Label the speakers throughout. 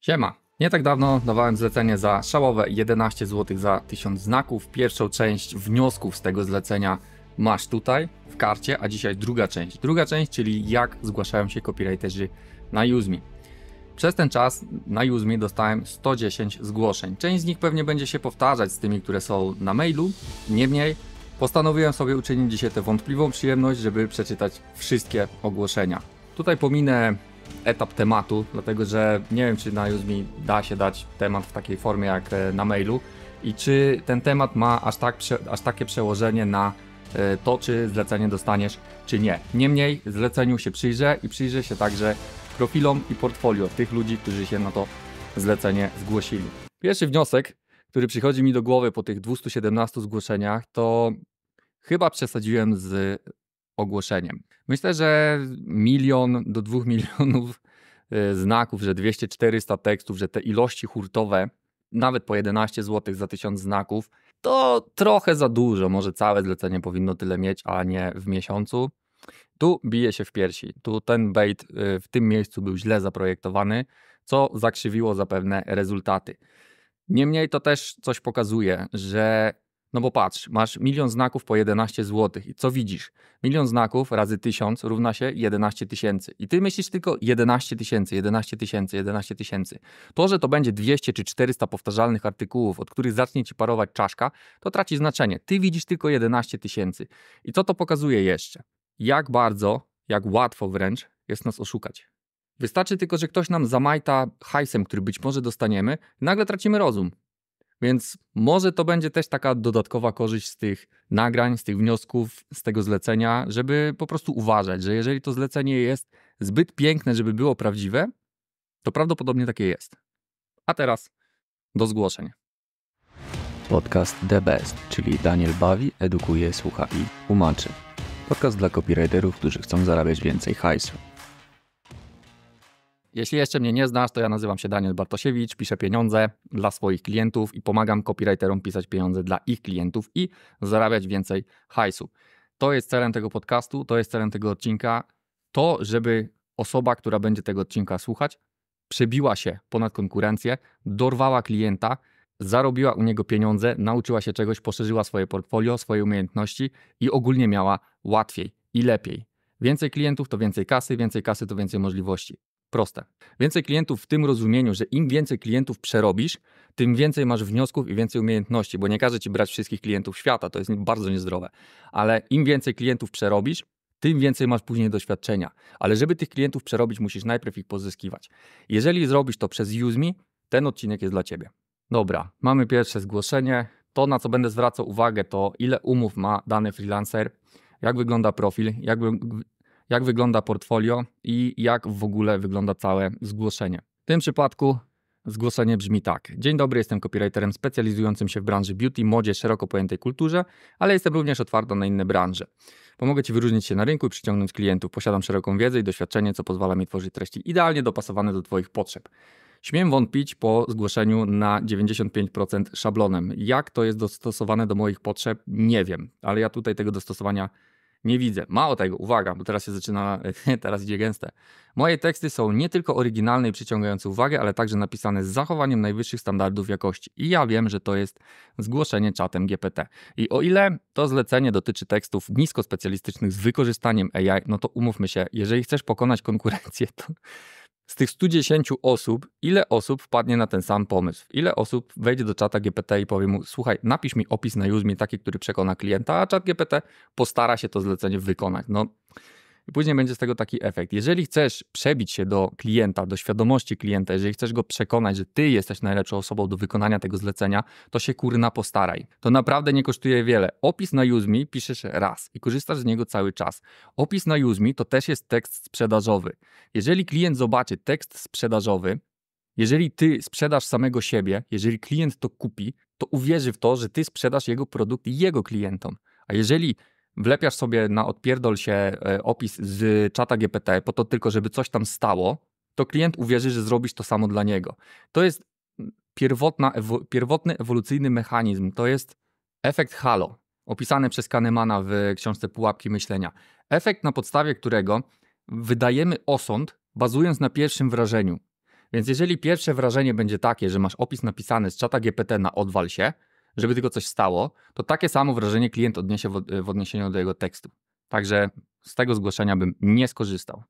Speaker 1: Siema! Nie tak dawno dawałem zlecenie za szałowe 11 zł za 1000 znaków. Pierwszą część wniosków z tego zlecenia masz tutaj w karcie, a dzisiaj druga część. Druga część, czyli jak zgłaszają się copywriterzy na Uzmi. Przez ten czas na Uzmi dostałem 110 zgłoszeń. Część z nich pewnie będzie się powtarzać z tymi, które są na mailu, niemniej postanowiłem sobie uczynić dzisiaj tę wątpliwą przyjemność, żeby przeczytać wszystkie ogłoszenia. Tutaj pominę etap tematu, dlatego że nie wiem, czy na Uzmi da się dać temat w takiej formie jak e, na mailu i czy ten temat ma aż, tak, aż takie przełożenie na e, to, czy zlecenie dostaniesz, czy nie. Niemniej zleceniu się przyjrzę i przyjrzę się także profilom i portfolio tych ludzi, którzy się na to zlecenie zgłosili. Pierwszy wniosek, który przychodzi mi do głowy po tych 217 zgłoszeniach, to chyba przesadziłem z ogłoszeniem. Myślę, że milion do dwóch milionów e, znaków, że 200-400 tekstów, że te ilości hurtowe, nawet po 11 zł za 1000 znaków, to trochę za dużo. Może całe zlecenie powinno tyle mieć, a nie w miesiącu. Tu bije się w piersi. Tu ten bait e, w tym miejscu był źle zaprojektowany, co zakrzywiło zapewne rezultaty. Niemniej to też coś pokazuje, że no bo patrz, masz milion znaków po 11 zł i co widzisz? Milion znaków razy 1000 równa się 11 tysięcy. I ty myślisz tylko 11 tysięcy, 11 tysięcy, 11 tysięcy. To, że to będzie 200 czy 400 powtarzalnych artykułów, od których zacznie ci parować czaszka, to traci znaczenie. Ty widzisz tylko 11 tysięcy. I co to pokazuje jeszcze? Jak bardzo, jak łatwo wręcz jest nas oszukać. Wystarczy tylko, że ktoś nam zamajta hajsem, który być może dostaniemy, i nagle tracimy rozum. Więc może to będzie też taka dodatkowa korzyść z tych nagrań, z tych wniosków, z tego zlecenia, żeby po prostu uważać, że jeżeli to zlecenie jest zbyt piękne, żeby było prawdziwe, to prawdopodobnie takie jest. A teraz do zgłoszeń. Podcast The Best, czyli Daniel bawi, edukuje, słucha i tłumaczy. Podcast dla copywriterów, którzy chcą zarabiać więcej hajsu. Jeśli jeszcze mnie nie znasz, to ja nazywam się Daniel Bartosiewicz, piszę pieniądze dla swoich klientów i pomagam copywriterom pisać pieniądze dla ich klientów i zarabiać więcej hajsu. To jest celem tego podcastu, to jest celem tego odcinka, to żeby osoba, która będzie tego odcinka słuchać, przebiła się ponad konkurencję, dorwała klienta, zarobiła u niego pieniądze, nauczyła się czegoś, poszerzyła swoje portfolio, swoje umiejętności i ogólnie miała łatwiej i lepiej. Więcej klientów to więcej kasy, więcej kasy to więcej możliwości. Proste. Więcej klientów w tym rozumieniu, że im więcej klientów przerobisz, tym więcej masz wniosków i więcej umiejętności, bo nie każe ci brać wszystkich klientów świata, to jest bardzo niezdrowe. Ale im więcej klientów przerobisz, tym więcej masz później doświadczenia. Ale żeby tych klientów przerobić, musisz najpierw ich pozyskiwać. Jeżeli zrobisz to przez UseMe, ten odcinek jest dla ciebie. Dobra, mamy pierwsze zgłoszenie. To, na co będę zwracał uwagę, to ile umów ma dany freelancer, jak wygląda profil, jak, jak wygląda portfolio i jak w ogóle wygląda całe zgłoszenie. W tym przypadku Zgłoszenie brzmi tak. Dzień dobry, jestem copywriterem specjalizującym się w branży beauty, modzie, szeroko pojętej kulturze, ale jestem również otwarta na inne branże. Pomogę Ci wyróżnić się na rynku i przyciągnąć klientów. Posiadam szeroką wiedzę i doświadczenie, co pozwala mi tworzyć treści idealnie dopasowane do Twoich potrzeb. Śmiem wątpić po zgłoszeniu na 95% szablonem. Jak to jest dostosowane do moich potrzeb, nie wiem, ale ja tutaj tego dostosowania nie widzę. Mało tego, tak, uwaga, bo teraz się zaczyna, teraz idzie gęste. Moje teksty są nie tylko oryginalne i przyciągające uwagę, ale także napisane z zachowaniem najwyższych standardów jakości. I ja wiem, że to jest zgłoszenie czatem GPT. I o ile to zlecenie dotyczy tekstów niskospecjalistycznych z wykorzystaniem AI, no to umówmy się, jeżeli chcesz pokonać konkurencję, to z tych 110 osób, ile osób wpadnie na ten sam pomysł? Ile osób wejdzie do czata GPT i powie mu, słuchaj, napisz mi opis na Uzmi, taki, który przekona klienta, a czat GPT postara się to zlecenie wykonać. No, i później będzie z tego taki efekt. Jeżeli chcesz przebić się do klienta, do świadomości klienta, jeżeli chcesz go przekonać, że ty jesteś najlepszą osobą do wykonania tego zlecenia, to się kurna postaraj. To naprawdę nie kosztuje wiele. Opis na Uzmi piszesz raz i korzystasz z niego cały czas. Opis na Uzmi to też jest tekst sprzedażowy. Jeżeli klient zobaczy tekst sprzedażowy, jeżeli ty sprzedasz samego siebie, jeżeli klient to kupi, to uwierzy w to, że ty sprzedasz jego produkt jego klientom. A jeżeli wlepiasz sobie na odpierdol się e, opis z czata GPT po to tylko, żeby coś tam stało, to klient uwierzy, że zrobisz to samo dla niego. To jest pierwotna, ewo, pierwotny ewolucyjny mechanizm, to jest efekt halo, opisany przez Kahnemana w książce Pułapki Myślenia. Efekt, na podstawie którego wydajemy osąd, bazując na pierwszym wrażeniu. Więc jeżeli pierwsze wrażenie będzie takie, że masz opis napisany z czata GPT na odwal się, żeby tylko coś stało, to takie samo wrażenie klient odniesie w, odniesieniu do jego tekstu. Także z tego zgłoszenia bym nie skorzystał.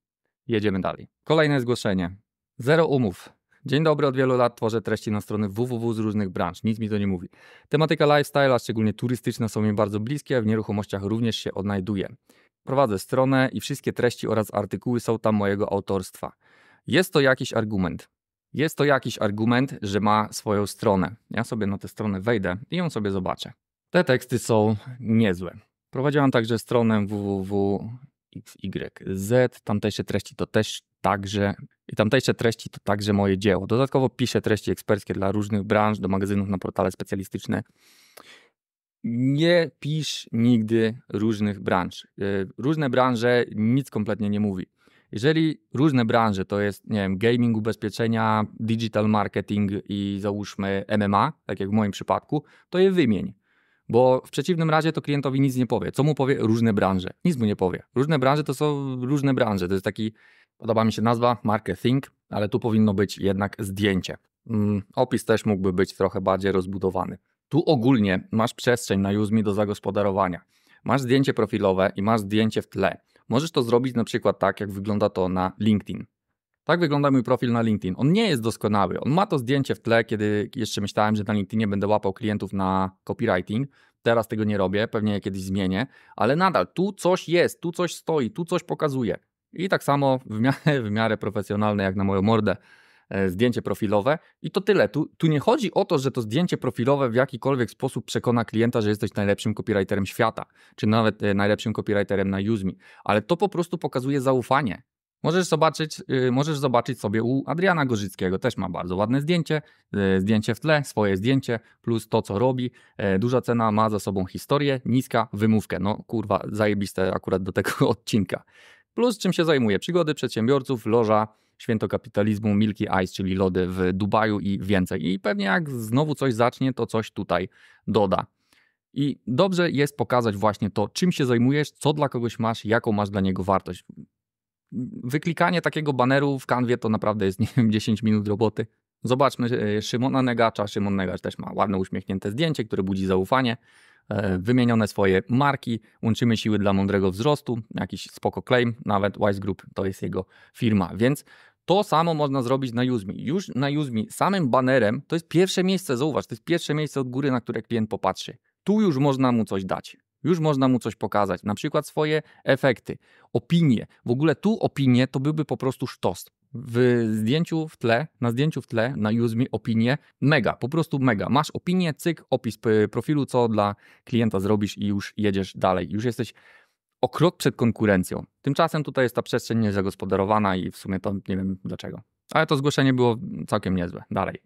Speaker 1: Jedziemy dalej. Kolejne zgłoszenie. Zero umów. Dzień dobry, od wielu lat tworzę treści na strony www z różnych branż, nic mi to nie mówi. Tematyka lifestyle, a szczególnie turystyczna, są mi bardzo bliskie, w nieruchomościach również się odnajduję. Prowadzę stronę i wszystkie treści oraz artykuły są tam mojego autorstwa. Jest to jakiś argument. Jest to jakiś argument, że ma swoją stronę. Ja sobie na tę stronę wejdę i ją sobie zobaczę. Te teksty są niezłe. Prowadziłem także stronę www.xyz. Tamtejsze treści to też także i tamtejsze treści to także moje dzieło. Dodatkowo piszę treści eksperckie dla różnych branż, do magazynów na portale specjalistyczne. Nie pisz nigdy różnych branż. Y, różne branże nic kompletnie nie mówi. Jeżeli różne branże, to jest, nie wiem, gaming, ubezpieczenia, digital marketing i załóżmy MMA, tak jak w moim przypadku, to je wymień. Bo w przeciwnym razie to klientowi nic nie powie. Co mu powie? Różne branże. Nic mu nie powie. Różne branże to są różne branże. To jest taki, podoba mi się nazwa, marketing, ale tu powinno być jednak zdjęcie. Mm, opis też mógłby być trochę bardziej rozbudowany. Tu ogólnie masz przestrzeń na Uzmi do zagospodarowania. Masz zdjęcie profilowe i masz zdjęcie w tle. Możesz to zrobić na przykład tak, jak wygląda to na LinkedIn. Tak wygląda mój profil na LinkedIn. On nie jest doskonały. On ma to zdjęcie w tle, kiedy jeszcze myślałem, że na LinkedInie będę łapał klientów na copywriting. Teraz tego nie robię, pewnie kiedyś zmienię, ale nadal tu coś jest, tu coś stoi, tu coś pokazuje. I tak samo w miarę, w miarę profesjonalne jak na moją mordę E, zdjęcie profilowe i to tyle. Tu, tu nie chodzi o to, że to zdjęcie profilowe w jakikolwiek sposób przekona klienta, że jesteś najlepszym copywriterem świata, czy nawet e, najlepszym copywriterem na Uzmi, ale to po prostu pokazuje zaufanie. Możesz zobaczyć, y, możesz zobaczyć sobie u Adriana Gorzyckiego, też ma bardzo ładne zdjęcie, e, zdjęcie w tle, swoje zdjęcie, plus to, co robi. Duża cena ma za sobą historię, niska wymówkę. No kurwa, zajebiste akurat do tego odcinka. Plus czym się zajmuje? Przygody przedsiębiorców, loża święto kapitalizmu Milky Ice, czyli lody w Dubaju i więcej. I pewnie jak znowu coś zacznie, to coś tutaj doda. I dobrze jest pokazać właśnie to, czym się zajmujesz, co dla kogoś masz, jaką masz dla niego wartość. Wyklikanie takiego baneru w kanwie to naprawdę jest, nie wiem, 10 minut roboty. Zobaczmy e, Szymona Negacza. Szymon Negacz też ma ładne, uśmiechnięte zdjęcie, które budzi zaufanie. E, wymienione swoje marki, łączymy siły dla mądrego wzrostu, jakiś spoko claim, nawet Wise Group to jest jego firma, więc to samo można zrobić na Juzmi. Już na Juzmi samym banerem to jest pierwsze miejsce, zauważ, to jest pierwsze miejsce od góry, na które klient popatrzy. Tu już można mu coś dać. Już można mu coś pokazać, na przykład swoje efekty, opinie. W ogóle tu opinie to byłby po prostu sztos w zdjęciu w tle, na zdjęciu w tle na UseMe opinię mega, po prostu mega. Masz opinię, cyk, opis profilu, co dla klienta zrobisz i już jedziesz dalej. Już jesteś o krok przed konkurencją. Tymczasem tutaj jest ta przestrzeń niezagospodarowana i w sumie to nie wiem dlaczego. Ale to zgłoszenie było całkiem niezłe. Dalej.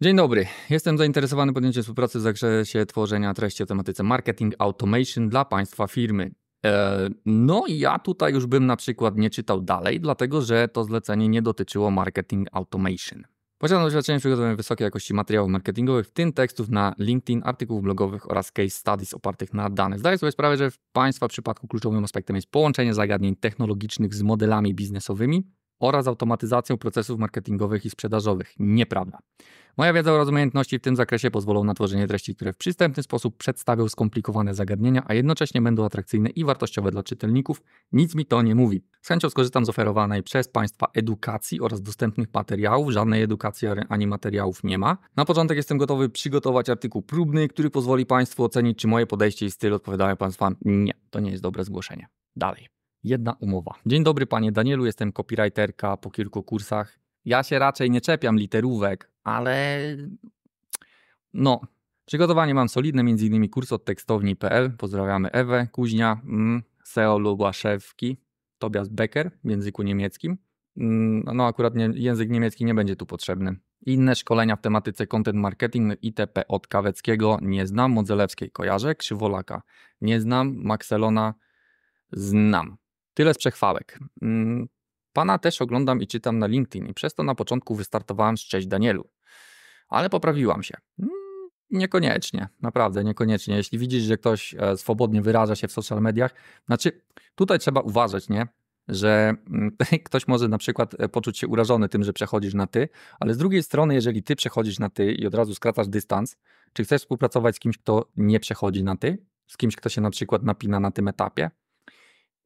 Speaker 1: Dzień dobry. Jestem zainteresowany podjęciem współpracy w zakresie tworzenia treści o tematyce marketing automation dla Państwa firmy. E, no i ja tutaj już bym na przykład nie czytał dalej, dlatego że to zlecenie nie dotyczyło marketing automation. Posiadam doświadczenie w wysokiej jakości materiałów marketingowych, w tym tekstów na LinkedIn, artykułów blogowych oraz case studies opartych na danych. Zdaję sobie sprawę, że w Państwa przypadku kluczowym aspektem jest połączenie zagadnień technologicznych z modelami biznesowymi, oraz automatyzacją procesów marketingowych i sprzedażowych. Nieprawda. Moja wiedza oraz umiejętności w tym zakresie pozwolą na tworzenie treści, które w przystępny sposób przedstawią skomplikowane zagadnienia, a jednocześnie będą atrakcyjne i wartościowe dla czytelników. Nic mi to nie mówi. Z chęcią skorzystam z oferowanej przez Państwa edukacji oraz dostępnych materiałów. Żadnej edukacji ani materiałów nie ma. Na początek jestem gotowy przygotować artykuł próbny, który pozwoli Państwu ocenić, czy moje podejście i styl odpowiadają Państwa. Nie, to nie jest dobre zgłoszenie. Dalej jedna umowa. Dzień dobry, panie Danielu, jestem copywriterka po kilku kursach. Ja się raczej nie czepiam literówek, ale no, przygotowanie mam solidne, między innymi kurs od tekstowni.pl. Pozdrawiamy Ewę Kuźnia, mm, SEO Lubaszewski, Tobias Becker w języku niemieckim. Mm, no, akurat nie, język niemiecki nie będzie tu potrzebny. Inne szkolenia w tematyce content marketing ITP od Kaweckiego nie znam, Modzelewskiej kojarzę, Krzywolaka nie znam, Maxelona znam. Tyle z przechwałek. Mm, pana też oglądam i czytam na LinkedIn i przez to na początku wystartowałem z Cześć Danielu. Ale poprawiłam się. Mm, niekoniecznie, naprawdę niekoniecznie. Jeśli widzisz, że ktoś e, swobodnie wyraża się w social mediach, znaczy tutaj trzeba uważać, nie? Że mm, ktoś może na przykład e, poczuć się urażony tym, że przechodzisz na ty, ale z drugiej strony, jeżeli ty przechodzisz na ty i od razu skracasz dystans, czy chcesz współpracować z kimś, kto nie przechodzi na ty, z kimś, kto się na przykład napina na tym etapie,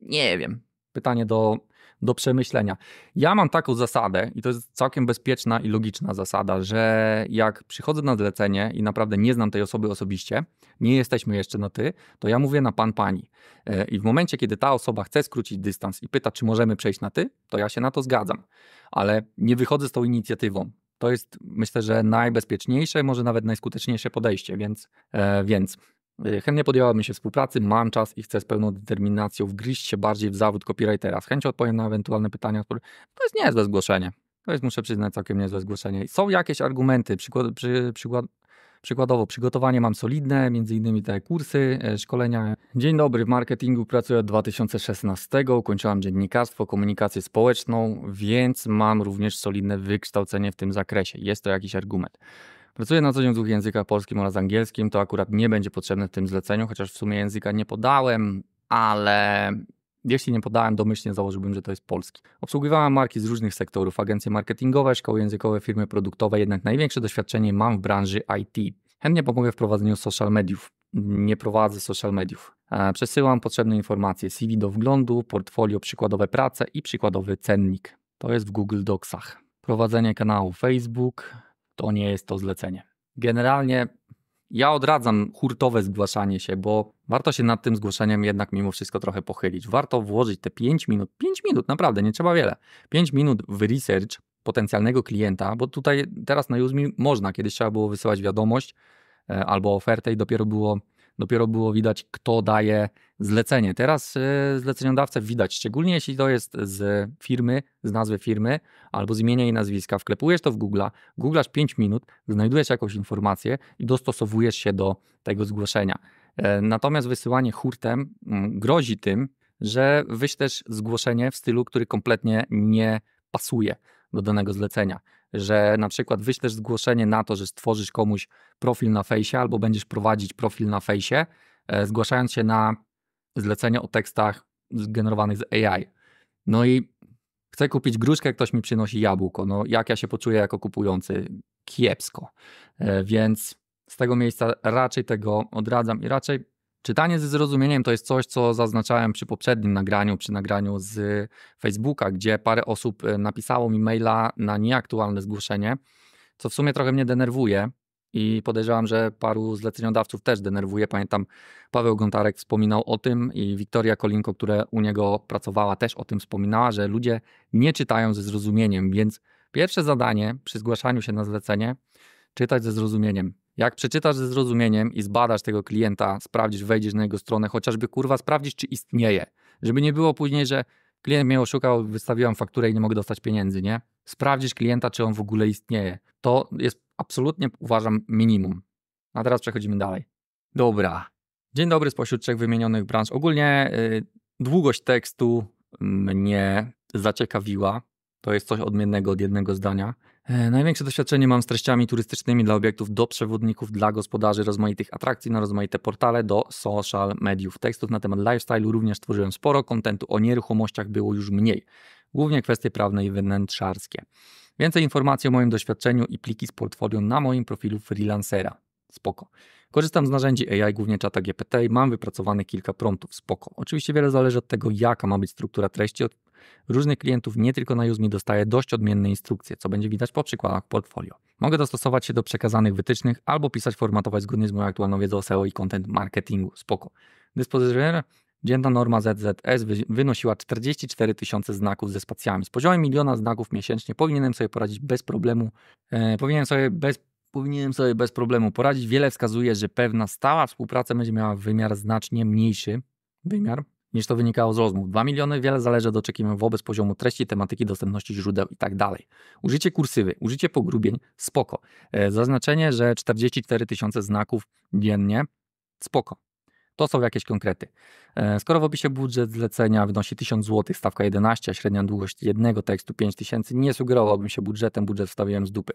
Speaker 1: nie wiem. Pytanie do, do przemyślenia. Ja mam taką zasadę, i to jest całkiem bezpieczna i logiczna zasada, że jak przychodzę na zlecenie i naprawdę nie znam tej osoby osobiście, nie jesteśmy jeszcze na ty, to ja mówię na pan, pani. E, I w momencie, kiedy ta osoba chce skrócić dystans i pyta, czy możemy przejść na ty, to ja się na to zgadzam, ale nie wychodzę z tą inicjatywą. To jest, myślę, że najbezpieczniejsze, może nawet najskuteczniejsze podejście, więc, e, więc Y, chętnie podjęłabym się współpracy, mam czas i chcę z pełną determinacją wgryźć się bardziej w zawód copywritera. Z chęcią odpowiem na ewentualne pytania, które... To jest niezłe zgłoszenie. To jest, muszę przyznać, całkiem niezłe zgłoszenie. Są jakieś argumenty, przykład, przy, przykład, Przykładowo, przygotowanie mam solidne, między innymi te kursy, e, szkolenia. Dzień dobry, w marketingu pracuję od 2016, ukończyłam dziennikarstwo, komunikację społeczną, więc mam również solidne wykształcenie w tym zakresie. Jest to jakiś argument. Pracuję na co dzień w dwóch językach, polskim oraz angielskim. To akurat nie będzie potrzebne w tym zleceniu, chociaż w sumie języka nie podałem, ale jeśli nie podałem, domyślnie założyłbym, że to jest polski. Obsługiwałem marki z różnych sektorów, agencje marketingowe, szkoły językowe, firmy produktowe, jednak największe doświadczenie mam w branży IT. Chętnie pomogę w prowadzeniu social mediów. Nie prowadzę social mediów. E, przesyłam potrzebne informacje, CV do wglądu, portfolio, przykładowe prace i przykładowy cennik. To jest w Google Docsach. Prowadzenie kanału Facebook, to nie jest to zlecenie. Generalnie ja odradzam hurtowe zgłaszanie się, bo warto się nad tym zgłoszeniem jednak mimo wszystko trochę pochylić. Warto włożyć te 5 minut, 5 minut naprawdę, nie trzeba wiele. 5 minut w research potencjalnego klienta, bo tutaj teraz na Uzmi można, kiedyś trzeba było wysyłać wiadomość e, albo ofertę i dopiero było dopiero było widać, kto daje zlecenie. Teraz e, zleceniodawcę widać, szczególnie jeśli to jest z firmy, z nazwy firmy albo z imienia i nazwiska. Wklepujesz to w Google, googlasz 5 minut, znajdujesz jakąś informację i dostosowujesz się do tego zgłoszenia. E, natomiast wysyłanie hurtem mm, grozi tym, że wyślesz zgłoszenie w stylu, który kompletnie nie pasuje do danego zlecenia że na przykład wyślesz zgłoszenie na to, że stworzysz komuś profil na fejsie albo będziesz prowadzić profil na fejsie, e, zgłaszając się na zlecenie o tekstach generowanych z AI. No i chcę kupić gruszkę, ktoś mi przynosi jabłko. No jak ja się poczuję jako kupujący? Kiepsko. E, więc z tego miejsca raczej tego odradzam i raczej Czytanie ze zrozumieniem to jest coś, co zaznaczałem przy poprzednim nagraniu, przy nagraniu z Facebooka, gdzie parę osób e, napisało mi maila na nieaktualne zgłoszenie, co w sumie trochę mnie denerwuje i podejrzewam, że paru zleceniodawców też denerwuje. Pamiętam, Paweł Gontarek wspominał o tym i Wiktoria Kolinko, która u niego pracowała, też o tym wspominała, że ludzie nie czytają ze zrozumieniem, więc pierwsze zadanie przy zgłaszaniu się na zlecenie czytać ze zrozumieniem. Jak przeczytasz ze zrozumieniem i zbadasz tego klienta, sprawdzisz, wejdziesz na jego stronę, chociażby kurwa sprawdzisz, czy istnieje. Żeby nie było później, że klient mnie oszukał, wystawiłam fakturę i nie mogę dostać pieniędzy, nie? Sprawdzisz klienta, czy on w ogóle istnieje. To jest absolutnie, uważam, minimum. A teraz przechodzimy dalej. Dobra. Dzień dobry spośród trzech wymienionych branż. Ogólnie yy, długość tekstu mnie zaciekawiła. To jest coś odmiennego od jednego zdania. E, największe doświadczenie mam z treściami turystycznymi dla obiektów, do przewodników, dla gospodarzy rozmaitych atrakcji na rozmaite portale, do social mediów. Tekstów na temat lifestyle'u również tworzyłem sporo, kontentu o nieruchomościach było już mniej, głównie kwestie prawne i wewnętrzarskie. Więcej informacji o moim doświadczeniu i pliki z portfolio na moim profilu freelancera. Spoko. Korzystam z narzędzi AI, głównie czata GPT, mam wypracowane kilka promptów. Spoko. Oczywiście wiele zależy od tego, jaka ma być struktura treści, różnych klientów, nie tylko na juzmi dostaje dość odmienne instrukcje, co będzie widać po przykładach portfolio. Mogę dostosować się do przekazanych wytycznych albo pisać, formatować zgodnie z moją aktualną wiedzą SEO e i content marketingu. Spoko. Dyspozytor Dzienna norma ZZS wynosiła 44 tysiące znaków ze spacjami. Z poziomem miliona znaków miesięcznie powinienem sobie poradzić bez problemu. E, powinienem sobie bez Powinienem sobie bez problemu poradzić. Wiele wskazuje, że pewna stała współpraca będzie miała wymiar znacznie mniejszy. Wymiar niż to wynikało z rozmów. 2 miliony wiele zależy od oczekiwań wobec poziomu treści, tematyki, dostępności źródeł i tak dalej. Użycie kursywy, użycie pogrubień, spoko. E, zaznaczenie, że 44 tysiące znaków dziennie, spoko. To są jakieś konkrety. E, skoro w opisie budżet zlecenia wynosi 1000 zł, stawka 11, a średnia długość jednego tekstu 5000, nie sugerowałbym się budżetem, budżet wstawiłem z dupy.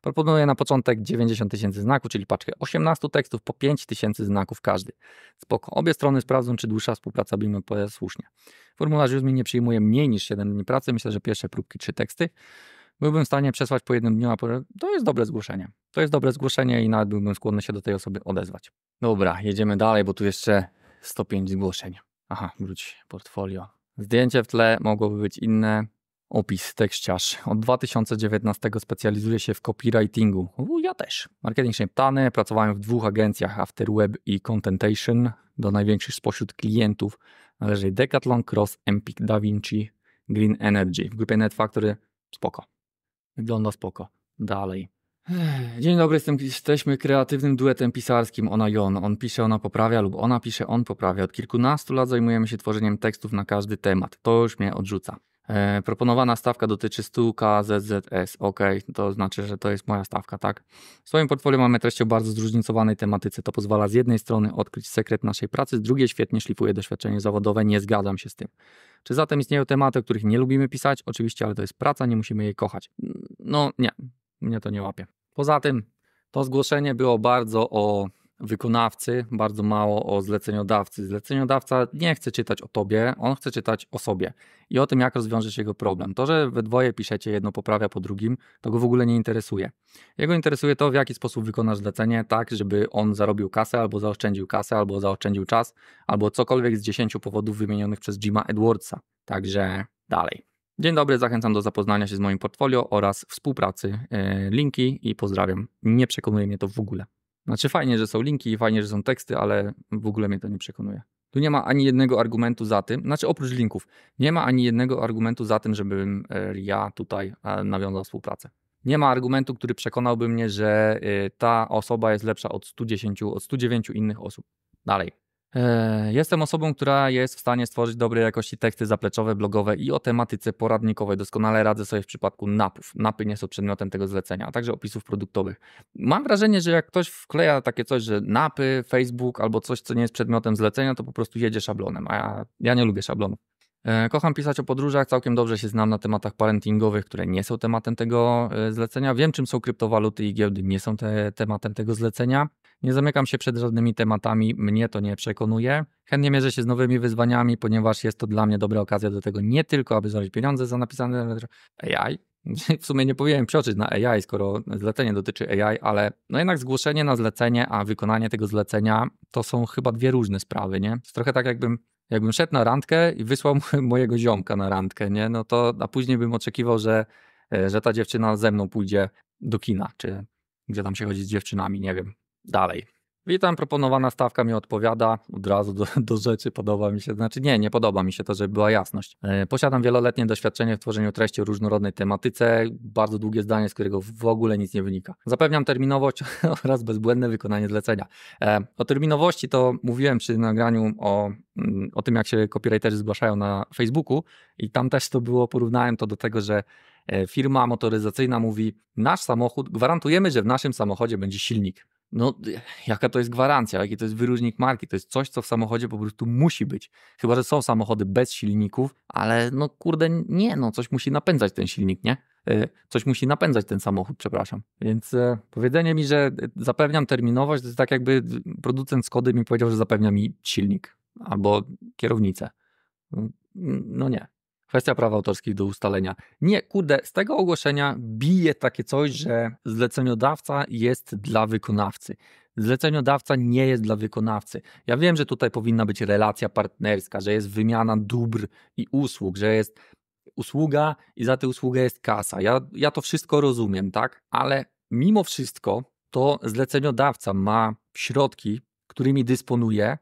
Speaker 1: Proponuję na początek 90 tysięcy znaków, czyli paczkę 18 tekstów po 5 tysięcy znaków każdy. Spoko. Obie strony sprawdzą, czy dłuższa współpraca BIM powie słusznie. Formularz mi nie przyjmuje mniej niż 7 dni pracy, myślę, że pierwsze próbki 3 teksty. Byłbym w stanie przesłać po jednym dniu, a to jest dobre zgłoszenie. To jest dobre zgłoszenie i nawet byłbym skłonny się do tej osoby odezwać. Dobra, jedziemy dalej, bo tu jeszcze 105 zgłoszeń. Aha, wróć portfolio. Zdjęcie w tle mogłoby być inne. Opis tekściarz. Od 2019 specjalizuje się w copywritingu. U, ja też. Marketing Szeptany. Pracowałem w dwóch agencjach Afterweb i Contentation. Do największych spośród klientów należy Decathlon, Cross, Empik, DaVinci, Green Energy. W grupie NetFactory spoko. Wygląda spoko. Dalej. Dzień dobry, jestem, jesteśmy kreatywnym duetem pisarskim, ona i on. On pisze, ona poprawia lub ona pisze, on poprawia. Od kilkunastu lat zajmujemy się tworzeniem tekstów na każdy temat. To już mnie odrzuca. E, proponowana stawka dotyczy 100 KZZS. Ok, to znaczy, że to jest moja stawka, tak? W swoim portfolio mamy treści o bardzo zróżnicowanej tematyce. To pozwala z jednej strony odkryć sekret naszej pracy, z drugiej świetnie szlifuje doświadczenie zawodowe. Nie zgadzam się z tym. Czy zatem istnieją tematy, o których nie lubimy pisać? Oczywiście, ale to jest praca, nie musimy jej kochać. No nie, mnie to nie łapie. Poza tym, to zgłoszenie było bardzo o wykonawcy, bardzo mało o zleceniodawcy. Zleceniodawca nie chce czytać o tobie, on chce czytać o sobie i o tym, jak rozwiążesz jego problem. To, że we dwoje piszecie, jedno poprawia po drugim, to go w ogóle nie interesuje. Jego interesuje to, w jaki sposób wykonasz zlecenie, tak, żeby on zarobił kasę, albo zaoszczędził kasę, albo zaoszczędził czas, albo cokolwiek z 10 powodów wymienionych przez Jima Edwardsa. Także dalej. Dzień dobry, zachęcam do zapoznania się z moim portfolio oraz współpracy. E, linki i pozdrawiam. Nie przekonuje mnie to w ogóle. Znaczy fajnie, że są linki, fajnie, że są teksty, ale w ogóle mnie to nie przekonuje. Tu nie ma ani jednego argumentu za tym, znaczy oprócz linków, nie ma ani jednego argumentu za tym, żebym e, ja tutaj e, nawiązał współpracę. Nie ma argumentu, który przekonałby mnie, że e, ta osoba jest lepsza od 110, od 109 innych osób. Dalej, E, jestem osobą, która jest w stanie stworzyć dobrej jakości teksty zapleczowe, blogowe i o tematyce poradnikowej. Doskonale radzę sobie w przypadku napów. Napy nie są przedmiotem tego zlecenia, a także opisów produktowych. Mam wrażenie, że jak ktoś wkleja takie coś, że napy, Facebook albo coś, co nie jest przedmiotem zlecenia, to po prostu jedzie szablonem, a ja, ja nie lubię szablonów. E, kocham pisać o podróżach, całkiem dobrze się znam na tematach parentingowych, które nie są tematem tego e, zlecenia. Wiem, czym są kryptowaluty i giełdy, nie są te, tematem tego zlecenia. Nie zamykam się przed żadnymi tematami, mnie to nie przekonuje. Chętnie mierzę się z nowymi wyzwaniami, ponieważ jest to dla mnie dobra okazja do tego nie tylko, aby zarobić pieniądze za napisane AI. W sumie nie powinienem przeoczyć na AI, skoro zlecenie dotyczy AI, ale no jednak zgłoszenie na zlecenie, a wykonanie tego zlecenia to są chyba dwie różne sprawy, nie? To trochę tak jakbym jakbym szedł na randkę i wysłał mojego ziomka na randkę, nie? No to, a później bym oczekiwał, że, e, że ta dziewczyna ze mną pójdzie do kina, czy gdzie tam się chodzi z dziewczynami, nie wiem. Dalej. Witam, proponowana stawka mi odpowiada. Od razu do, do, rzeczy podoba mi się, znaczy nie, nie podoba mi się to, żeby była jasność. E, posiadam wieloletnie doświadczenie w tworzeniu treści o różnorodnej tematyce, bardzo długie zdanie, z którego w ogóle nic nie wynika. Zapewniam terminowość oraz bezbłędne wykonanie zlecenia. E, o terminowości to mówiłem przy nagraniu o, mm, o tym, jak się copywriterzy zgłaszają na Facebooku i tam też to było, porównałem to do tego, że e, firma motoryzacyjna mówi, nasz samochód, gwarantujemy, że w naszym samochodzie będzie silnik no, jaka to jest gwarancja, jaki to jest wyróżnik marki? To jest coś, co w samochodzie po prostu musi być. Chyba, że są samochody bez silników, ale no kurde, nie, no coś musi napędzać ten silnik, nie? E, coś musi napędzać ten samochód, przepraszam. Więc e, powiedzenie mi, że e, zapewniam terminowość, to jest tak jakby producent Skody mi powiedział, że zapewnia mi silnik albo kierownicę. Mm, no nie, Kwestia praw autorskich do ustalenia. Nie, kurde, z tego ogłoszenia bije takie coś, że zleceniodawca jest dla wykonawcy. Zleceniodawca nie jest dla wykonawcy. Ja wiem, że tutaj powinna być relacja partnerska, że jest wymiana dóbr i usług, że jest usługa i za tę usługę jest kasa. Ja, ja to wszystko rozumiem, tak? Ale mimo wszystko to zleceniodawca ma środki, którymi dysponuje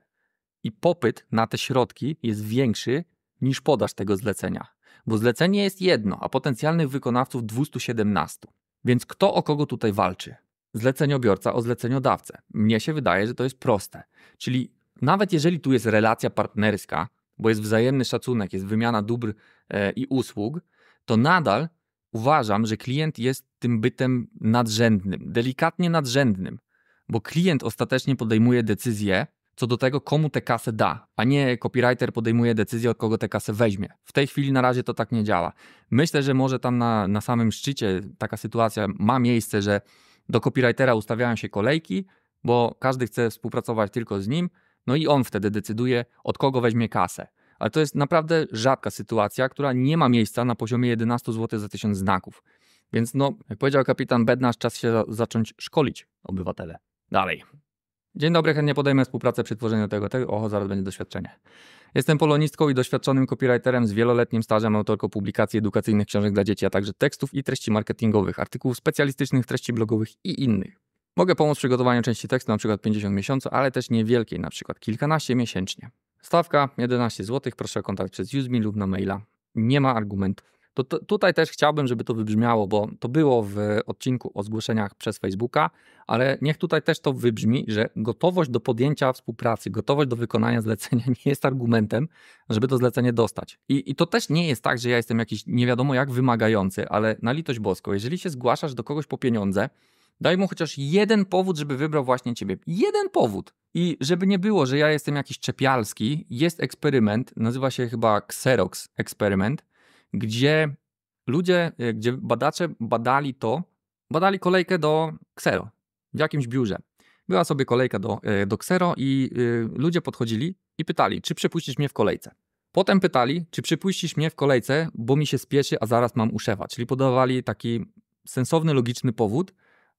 Speaker 1: i popyt na te środki jest większy niż podaż tego zlecenia. Bo zlecenie jest jedno, a potencjalnych wykonawców 217. Więc kto o kogo tutaj walczy? Zleceniobiorca o zleceniodawcę. Mnie się wydaje, że to jest proste. Czyli nawet jeżeli tu jest relacja partnerska, bo jest wzajemny szacunek, jest wymiana dóbr e, i usług, to nadal uważam, że klient jest tym bytem nadrzędnym, delikatnie nadrzędnym, bo klient ostatecznie podejmuje decyzję co do tego, komu tę kasę da, a nie copywriter podejmuje decyzję, od kogo tę kasę weźmie. W tej chwili na razie to tak nie działa. Myślę, że może tam na, na samym szczycie taka sytuacja ma miejsce, że do copywritera ustawiają się kolejki, bo każdy chce współpracować tylko z nim, no i on wtedy decyduje, od kogo weźmie kasę. Ale to jest naprawdę rzadka sytuacja, która nie ma miejsca na poziomie 11 zł za 1000 znaków. Więc no, jak powiedział kapitan Bednarz, czas się zacząć szkolić obywatele. Dalej. Dzień dobry, chętnie podejmę współpracę przy tworzeniu tego, tego. Oho, zaraz będzie doświadczenie. Jestem polonistką i doświadczonym copywriterem z wieloletnim stażem, autorką publikacji edukacyjnych książek dla dzieci, a także tekstów i treści marketingowych, artykułów specjalistycznych, treści blogowych i innych. Mogę pomóc w przygotowaniu części tekstu, np. 50 miesięcy, ale też niewielkiej, np. kilkanaście miesięcznie. Stawka 11 zł, proszę o kontakt przez Uzmi lub na maila. Nie ma argumentów. To, tutaj też chciałbym, żeby to wybrzmiało, bo to było w odcinku o zgłoszeniach przez Facebooka, ale niech tutaj też to wybrzmi, że gotowość do podjęcia współpracy, gotowość do wykonania zlecenia nie jest argumentem, żeby to zlecenie dostać. I, i to też nie jest tak, że ja jestem jakiś nie wiadomo jak wymagający, ale na litość boską, jeżeli się zgłaszasz do kogoś po pieniądze, Daj mu chociaż jeden powód, żeby wybrał właśnie ciebie. Jeden powód. I żeby nie było, że ja jestem jakiś czepialski, jest eksperyment, nazywa się chyba Xerox Eksperyment gdzie ludzie, e, gdzie badacze badali to, badali kolejkę do ksero w jakimś biurze. Była sobie kolejka do, e, do ksero i e, ludzie podchodzili i pytali, czy przepuścisz mnie w kolejce. Potem pytali, czy przepuścisz mnie w kolejce, bo mi się spieszy, a zaraz mam uszewać. Czyli podawali taki sensowny, logiczny powód,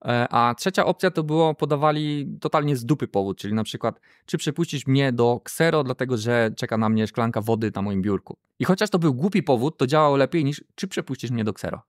Speaker 1: E, a trzecia opcja to było, podawali totalnie z dupy powód, czyli na przykład, czy przepuścisz mnie do ksero, dlatego że czeka na mnie szklanka wody na moim biurku. I chociaż to był głupi powód, to działało lepiej niż, czy przepuścisz mnie do ksero.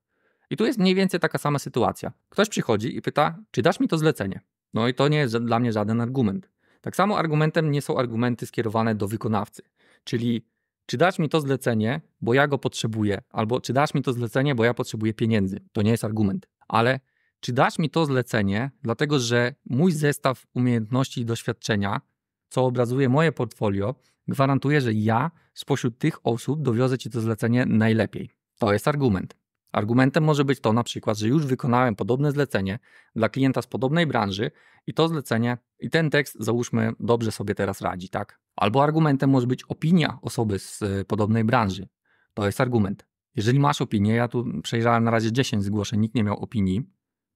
Speaker 1: I tu jest mniej więcej taka sama sytuacja. Ktoś przychodzi i pyta, czy dasz mi to zlecenie? No i to nie jest dla mnie żaden argument. Tak samo argumentem nie są argumenty skierowane do wykonawcy, czyli czy dasz mi to zlecenie, bo ja go potrzebuję, albo czy dasz mi to zlecenie, bo ja potrzebuję pieniędzy. To nie jest argument. Ale czy dasz mi to zlecenie, dlatego że mój zestaw umiejętności i doświadczenia, co obrazuje moje portfolio, gwarantuje, że ja spośród tych osób dowiozę ci to zlecenie najlepiej. To jest argument. Argumentem może być to na przykład, że już wykonałem podobne zlecenie dla klienta z podobnej branży i to zlecenie i ten tekst załóżmy dobrze sobie teraz radzi, tak? Albo argumentem może być opinia osoby z e, podobnej branży. To jest argument. Jeżeli masz opinię, ja tu przejrzałem na razie 10 zgłoszeń, nikt nie miał opinii,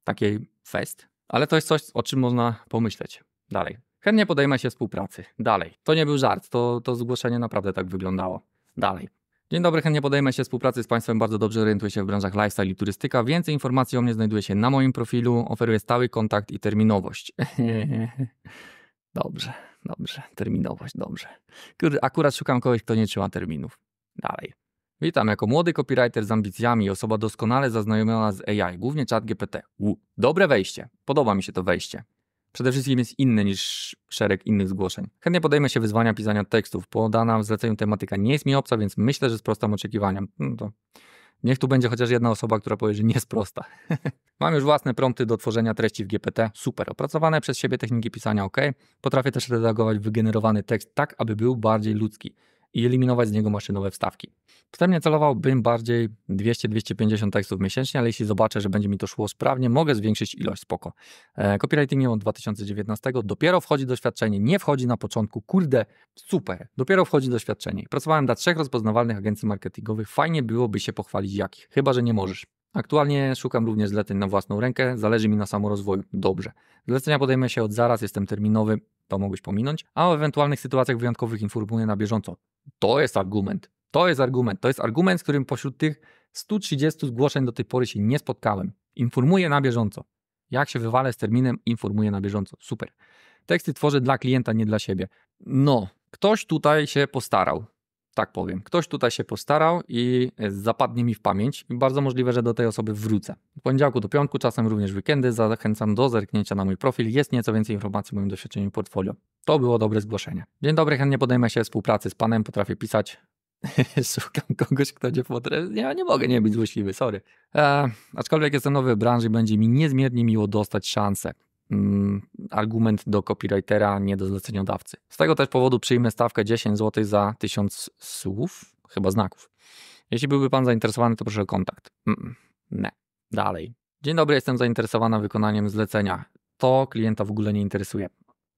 Speaker 1: takiej fest, ale to jest coś, o czym można pomyśleć dalej. Chętnie podejmę się współpracy. Dalej. To nie był żart, to, to zgłoszenie naprawdę tak wyglądało. Dalej. Dzień dobry, chętnie podejmę się współpracy z Państwem. Bardzo dobrze orientuję się w branżach lifestyle i turystyka. Więcej informacji o mnie znajduje się na moim profilu. Oferuję stały kontakt i terminowość. dobrze, dobrze. Terminowość, dobrze. Akurat szukam kogoś, kto nie trzyma terminów. Dalej. Witam, jako młody copywriter z ambicjami, i osoba doskonale zaznajomiona z AI, głównie chat GPT. U. Dobre wejście. Podoba mi się to wejście. Przede wszystkim jest inne niż szereg innych zgłoszeń. Chętnie podejmę się wyzwania pisania tekstów. Podana w zleceniu tematyka nie jest mi obca, więc myślę, że sprostam oczekiwaniom. No to niech tu będzie chociaż jedna osoba, która powie, że nie sprosta. Mam już własne prompty do tworzenia treści w GPT. Super. Opracowane przez siebie techniki pisania ok. Potrafię też redagować wygenerowany tekst tak, aby był bardziej ludzki i eliminować z niego maszynowe wstawki. Wstępnie celowałbym bardziej 200-250 tekstów miesięcznie, ale jeśli zobaczę, że będzie mi to szło sprawnie, mogę zwiększyć ilość, spoko. E, copywritingiem od 2019 dopiero wchodzi doświadczenie, nie wchodzi na początku, kurde, super, dopiero wchodzi doświadczenie. Pracowałem dla trzech rozpoznawalnych agencji marketingowych, fajnie byłoby się pochwalić jakich, chyba, że nie możesz. Aktualnie szukam również zleceń na własną rękę, zależy mi na samorozwoju. Dobrze. Zlecenia podejmę się od zaraz, jestem terminowy, to mogłeś pominąć, a o ewentualnych sytuacjach wyjątkowych informuję na bieżąco. To jest argument. To jest argument. To jest argument, z którym pośród tych 130 zgłoszeń do tej pory się nie spotkałem. Informuję na bieżąco. Jak się wywalę z terminem, informuję na bieżąco. Super. Teksty tworzę dla klienta, nie dla siebie. No, ktoś tutaj się postarał. Tak powiem. Ktoś tutaj się postarał i e, zapadnie mi w pamięć. bardzo możliwe, że do tej osoby wrócę. W poniedziałku do piątku, czasem również weekendy. Zachęcam do zerknięcia na mój profil. Jest nieco więcej informacji o moim doświadczeniu i portfolio. To było dobre zgłoszenie. Dzień dobry, chętnie podejmę się współpracy z panem, potrafię pisać. Szukam kogoś, kto nie potrafi. Ja nie mogę nie być złośliwy, sorry. E, aczkolwiek jestem nowy w branży, będzie mi niezmiernie miło dostać szansę. Mm, argument do copywritera, nie do zleceniodawcy. Z tego też powodu przyjmę stawkę 10 zł za 1000 słów, chyba znaków. Jeśli byłby pan zainteresowany, to proszę o kontakt. Mm, Dalej. Dzień dobry, jestem zainteresowana wykonaniem zlecenia. To klienta w ogóle nie interesuje.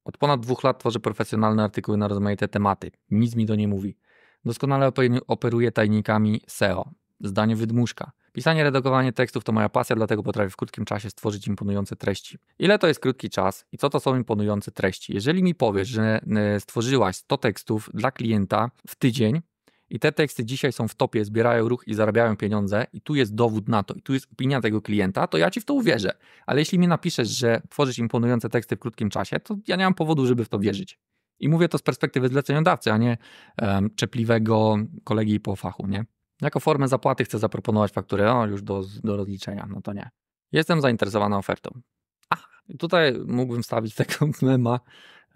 Speaker 1: Od ponad dwóch lat tworzę profesjonalne artykuły na rozmaite tematy. Nic mi to nie mówi. Doskonale operuję tajnikami SEO, zdanie wydmuszka. Pisanie, redagowanie tekstów to moja pasja, dlatego potrafię w krótkim czasie stworzyć imponujące treści. Ile to jest krótki czas i co to są imponujące treści? Jeżeli mi powiesz, że e, stworzyłaś 100 tekstów dla klienta w tydzień, i te teksty dzisiaj są w topie, zbierają ruch i zarabiają pieniądze, i tu jest dowód na to, i tu jest opinia tego klienta, to ja ci w to uwierzę. Ale jeśli mi napiszesz, że tworzysz imponujące teksty w krótkim czasie, to ja nie mam powodu, żeby w to wierzyć. I mówię to z perspektywy zleceniodawcy, a nie um, czepliwego kolegi po fachu, nie? Jako formę zapłaty chcę zaproponować fakturę, o, już do, do rozliczenia, no to nie. Jestem zainteresowany ofertą. Ach, tutaj mógłbym wstawić taką mema,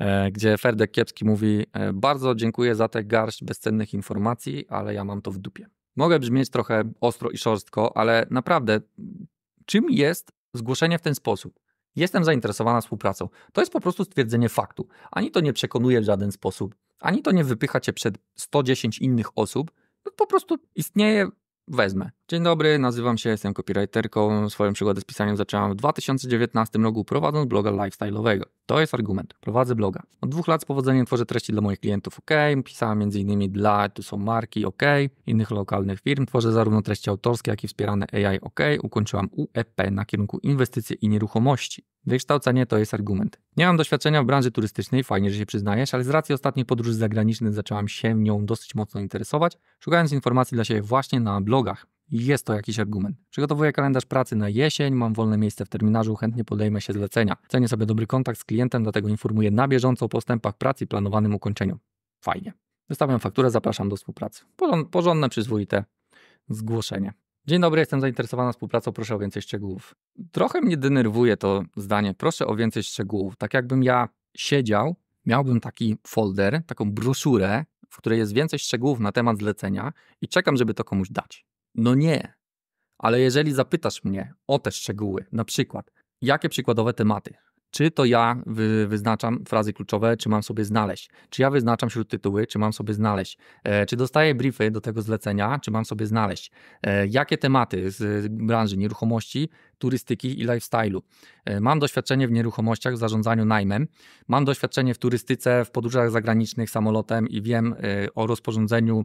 Speaker 1: E, gdzie Ferdek Kiepski mówi: e, Bardzo dziękuję za tę garść bezcennych informacji, ale ja mam to w dupie. Mogę brzmieć trochę ostro i szorstko, ale naprawdę, czym jest zgłoszenie w ten sposób? Jestem zainteresowana współpracą. To jest po prostu stwierdzenie faktu. Ani to nie przekonuje w żaden sposób, ani to nie wypycha cię przed 110 innych osób. To no, po prostu istnieje, wezmę. Dzień dobry, nazywam się, jestem copywriterką. Swoją przygodę z pisaniem zaczęłam w 2019 roku prowadząc bloga lifestyle'owego. To jest argument. Prowadzę bloga. Od dwóch lat z powodzeniem tworzę treści dla moich klientów OK, pisałem m.in. dla, tu są marki OK, innych lokalnych firm. Tworzę zarówno treści autorskie, jak i wspierane AI OK. Ukończyłam UEP na kierunku inwestycje i nieruchomości. Wykształcenie to jest argument. Nie mam doświadczenia w branży turystycznej, fajnie, że się przyznajesz, ale z racji ostatniej podróży zagranicznych zaczęłam się nią dosyć mocno interesować, szukając informacji dla siebie właśnie na blogach jest to jakiś argument. Przygotowuję kalendarz pracy na jesień, mam wolne miejsce w terminarzu, chętnie podejmę się zlecenia. Cenię sobie dobry kontakt z klientem, dlatego informuję na bieżąco o postępach pracy i planowanym ukończeniu. Fajnie. Wystawiam fakturę, zapraszam do współpracy. Porządne, przyzwoite zgłoszenie. Dzień dobry, jestem zainteresowana współpracą, proszę o więcej szczegółów. Trochę mnie denerwuje to zdanie, proszę o więcej szczegółów. Tak jakbym ja siedział, miałbym taki folder, taką broszurę, w której jest więcej szczegółów na temat zlecenia i czekam, żeby to komuś dać. No nie. Ale jeżeli zapytasz mnie o te szczegóły, na przykład, jakie przykładowe tematy, czy to ja wy, wyznaczam frazy kluczowe, czy mam sobie znaleźć, czy ja wyznaczam śródtytuły, czy mam sobie znaleźć, e, czy dostaję briefy do tego zlecenia, czy mam sobie znaleźć, e, jakie tematy z branży nieruchomości, turystyki i lifestyle'u. E, mam doświadczenie w nieruchomościach, w zarządzaniu najmem, mam doświadczenie w turystyce, w podróżach zagranicznych samolotem i wiem e, o rozporządzeniu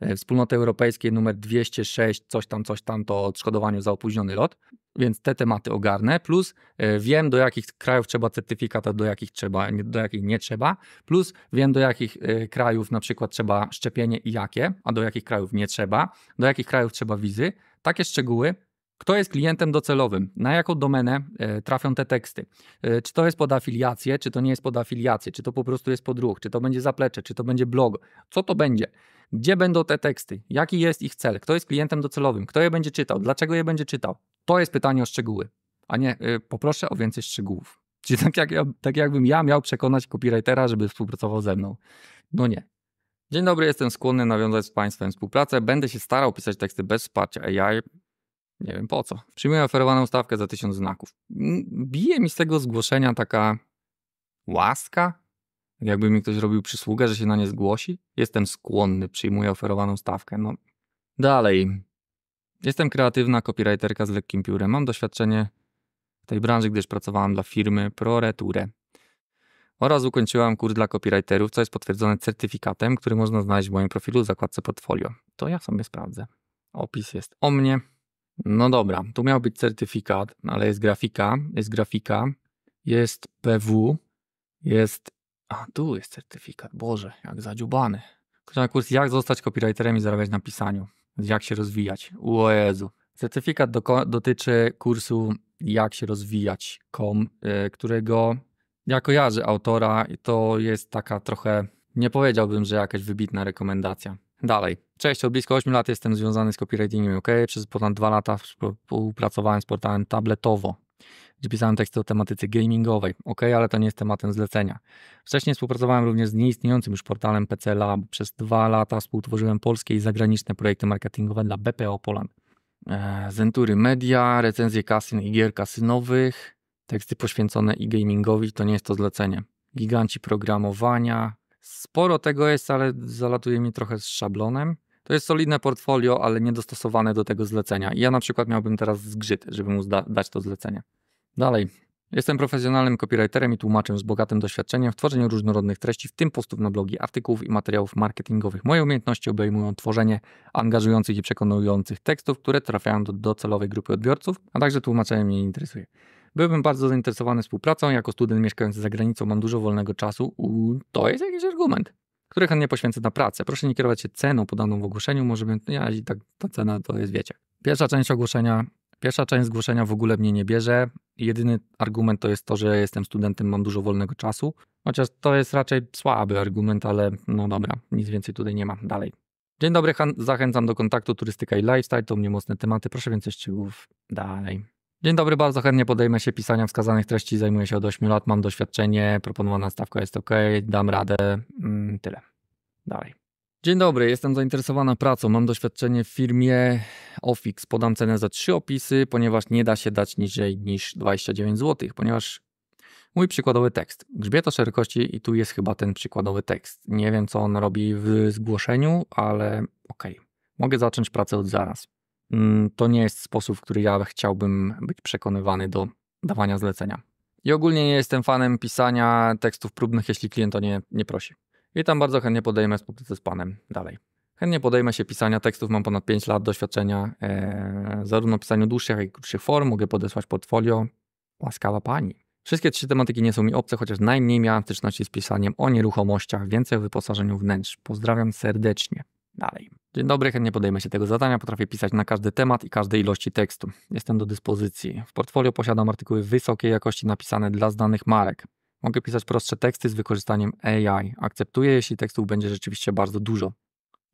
Speaker 1: E, wspólnoty Europejskiej numer 206, coś tam, coś tam, to odszkodowaniu za opóźniony lot, więc te tematy ogarnę, plus e, wiem do jakich krajów trzeba certyfikat, a do jakich trzeba, do jakich nie trzeba, plus wiem do jakich e, krajów na przykład trzeba szczepienie i jakie, a do jakich krajów nie trzeba, do jakich krajów trzeba wizy. Takie szczegóły kto jest klientem docelowym? Na jaką domenę e, trafią te teksty? E, czy to jest pod afiliację, czy to nie jest pod afiliację? Czy to po prostu jest pod ruch? Czy to będzie zaplecze? Czy to będzie blog? Co to będzie? Gdzie będą te teksty? Jaki jest ich cel? Kto jest klientem docelowym? Kto je będzie czytał? Dlaczego je będzie czytał? To jest pytanie o szczegóły, a nie e, poproszę o więcej szczegółów. Czyli tak, jak ja, tak jakbym ja miał przekonać copywritera, żeby współpracował ze mną. No nie, Dzień dobry, jestem skłonny nawiązać z Państwem współpracę. Będę się starał pisać teksty bez wsparcia AI. Nie wiem po co. Przyjmuję oferowaną stawkę za tysiąc znaków. Mm, bije mi z tego zgłoszenia taka łaska, tak jakby mi ktoś robił przysługę, że się na nie zgłosi. Jestem skłonny, przyjmuję oferowaną stawkę. No. Dalej. Jestem kreatywna copywriterka z lekkim piórem. Mam doświadczenie w tej branży, gdyż pracowałam dla firmy ProReture. Oraz ukończyłam kurs dla copywriterów, co jest potwierdzone certyfikatem, który można znaleźć w moim profilu w zakładce portfolio. To ja sobie sprawdzę. Opis jest o mnie. No dobra, tu miał być certyfikat, ale jest grafika, jest grafika, jest PW, jest. A tu jest certyfikat, Boże, jak zadziubany. Na kurs jak zostać copywriterem i zarabiać na pisaniu, jak się rozwijać. U Oezu. Certyfikat dotyczy kursu jak się rozwijać.com, e, którego ja kojarzę autora i to jest taka trochę, nie powiedziałbym, że jakaś wybitna rekomendacja. Dalej. Cześć, od blisko 8 lat jestem związany z copywritingiem UK. Przez ponad 2 lata współpracowałem z portalem tabletowo, gdzie pisałem teksty o tematyce gamingowej. OK, ale to nie jest tematem zlecenia. Wcześniej współpracowałem również z nieistniejącym już portalem PC Lab. Przez 2 lata współtworzyłem polskie i zagraniczne projekty marketingowe dla BPO Poland. E, Zentury Media, recenzje kasyn i gier kasynowych, teksty poświęcone i gamingowi, to nie jest to zlecenie. Giganci programowania, Sporo tego jest, ale zalatuje mi trochę z szablonem. To jest solidne portfolio, ale niedostosowane do tego zlecenia. I ja na przykład miałbym teraz zgrzyt, żeby mu dać to zlecenie. Dalej. Jestem profesjonalnym copywriterem i tłumaczem z bogatym doświadczeniem w tworzeniu różnorodnych treści, w tym postów na blogi, artykułów i materiałów marketingowych. Moje umiejętności obejmują tworzenie angażujących i przekonujących tekstów, które trafiają do docelowej grupy odbiorców, a także tłumaczenie mnie interesuje. Byłbym bardzo zainteresowany współpracą. Jako student mieszkający za granicą mam dużo wolnego czasu. U, to jest jakiś argument, który chętnie poświęcę na pracę. Proszę nie kierować się ceną podaną w ogłoszeniu. Może być, ja, i tak ta cena to jest, wiecie. Pierwsza część ogłoszenia Pierwsza część zgłoszenia w ogóle mnie nie bierze. Jedyny argument to jest to, że jestem studentem, mam dużo wolnego czasu. Chociaż to jest raczej słaby argument, ale no dobra, nic więcej tutaj nie ma. Dalej. Dzień dobry, zachęcam do kontaktu turystyka i lifestyle, to mnie mocne tematy. Proszę więcej szczegółów. Dalej. Dzień dobry, bardzo chętnie podejmę się pisania wskazanych treści, zajmuję się od 8 lat, mam doświadczenie, proponowana stawka jest ok, dam radę, mm, tyle. Dalej. Dzień dobry, jestem zainteresowana pracą, mam doświadczenie w firmie Ofix, podam cenę za trzy opisy, ponieważ nie da się dać niżej niż 29 zł, ponieważ mój przykładowy tekst. Grzbieta szerokości i tu jest chyba ten przykładowy tekst. Nie wiem, co on robi w zgłoszeniu, ale okej. Mogę zacząć pracę od zaraz. Mm, to nie jest sposób, w który ja chciałbym być przekonywany do dawania zlecenia. I ogólnie nie jestem fanem pisania tekstów próbnych, jeśli klient o nie nie prosi. I tam bardzo chętnie podejmę współpracę z panem dalej. Chętnie podejmę się pisania tekstów, mam ponad 5 lat doświadczenia, e, zarówno w pisaniu dłuższych, jak i krótszych form, mogę podesłać portfolio. Łaskawa pani. Wszystkie trzy tematyki nie są mi obce, chociaż najmniej miałem styczności z pisaniem o nieruchomościach, więcej o wyposażeniu wnętrz. Pozdrawiam serdecznie. Dalej. Dzień dobry, chętnie podejmę się tego zadania. Potrafię pisać na każdy temat i każdej ilości tekstu. Jestem do dyspozycji. W portfolio posiadam artykuły wysokiej jakości napisane dla znanych marek. Mogę pisać prostsze teksty z wykorzystaniem AI. Akceptuję, jeśli tekstów będzie rzeczywiście bardzo dużo.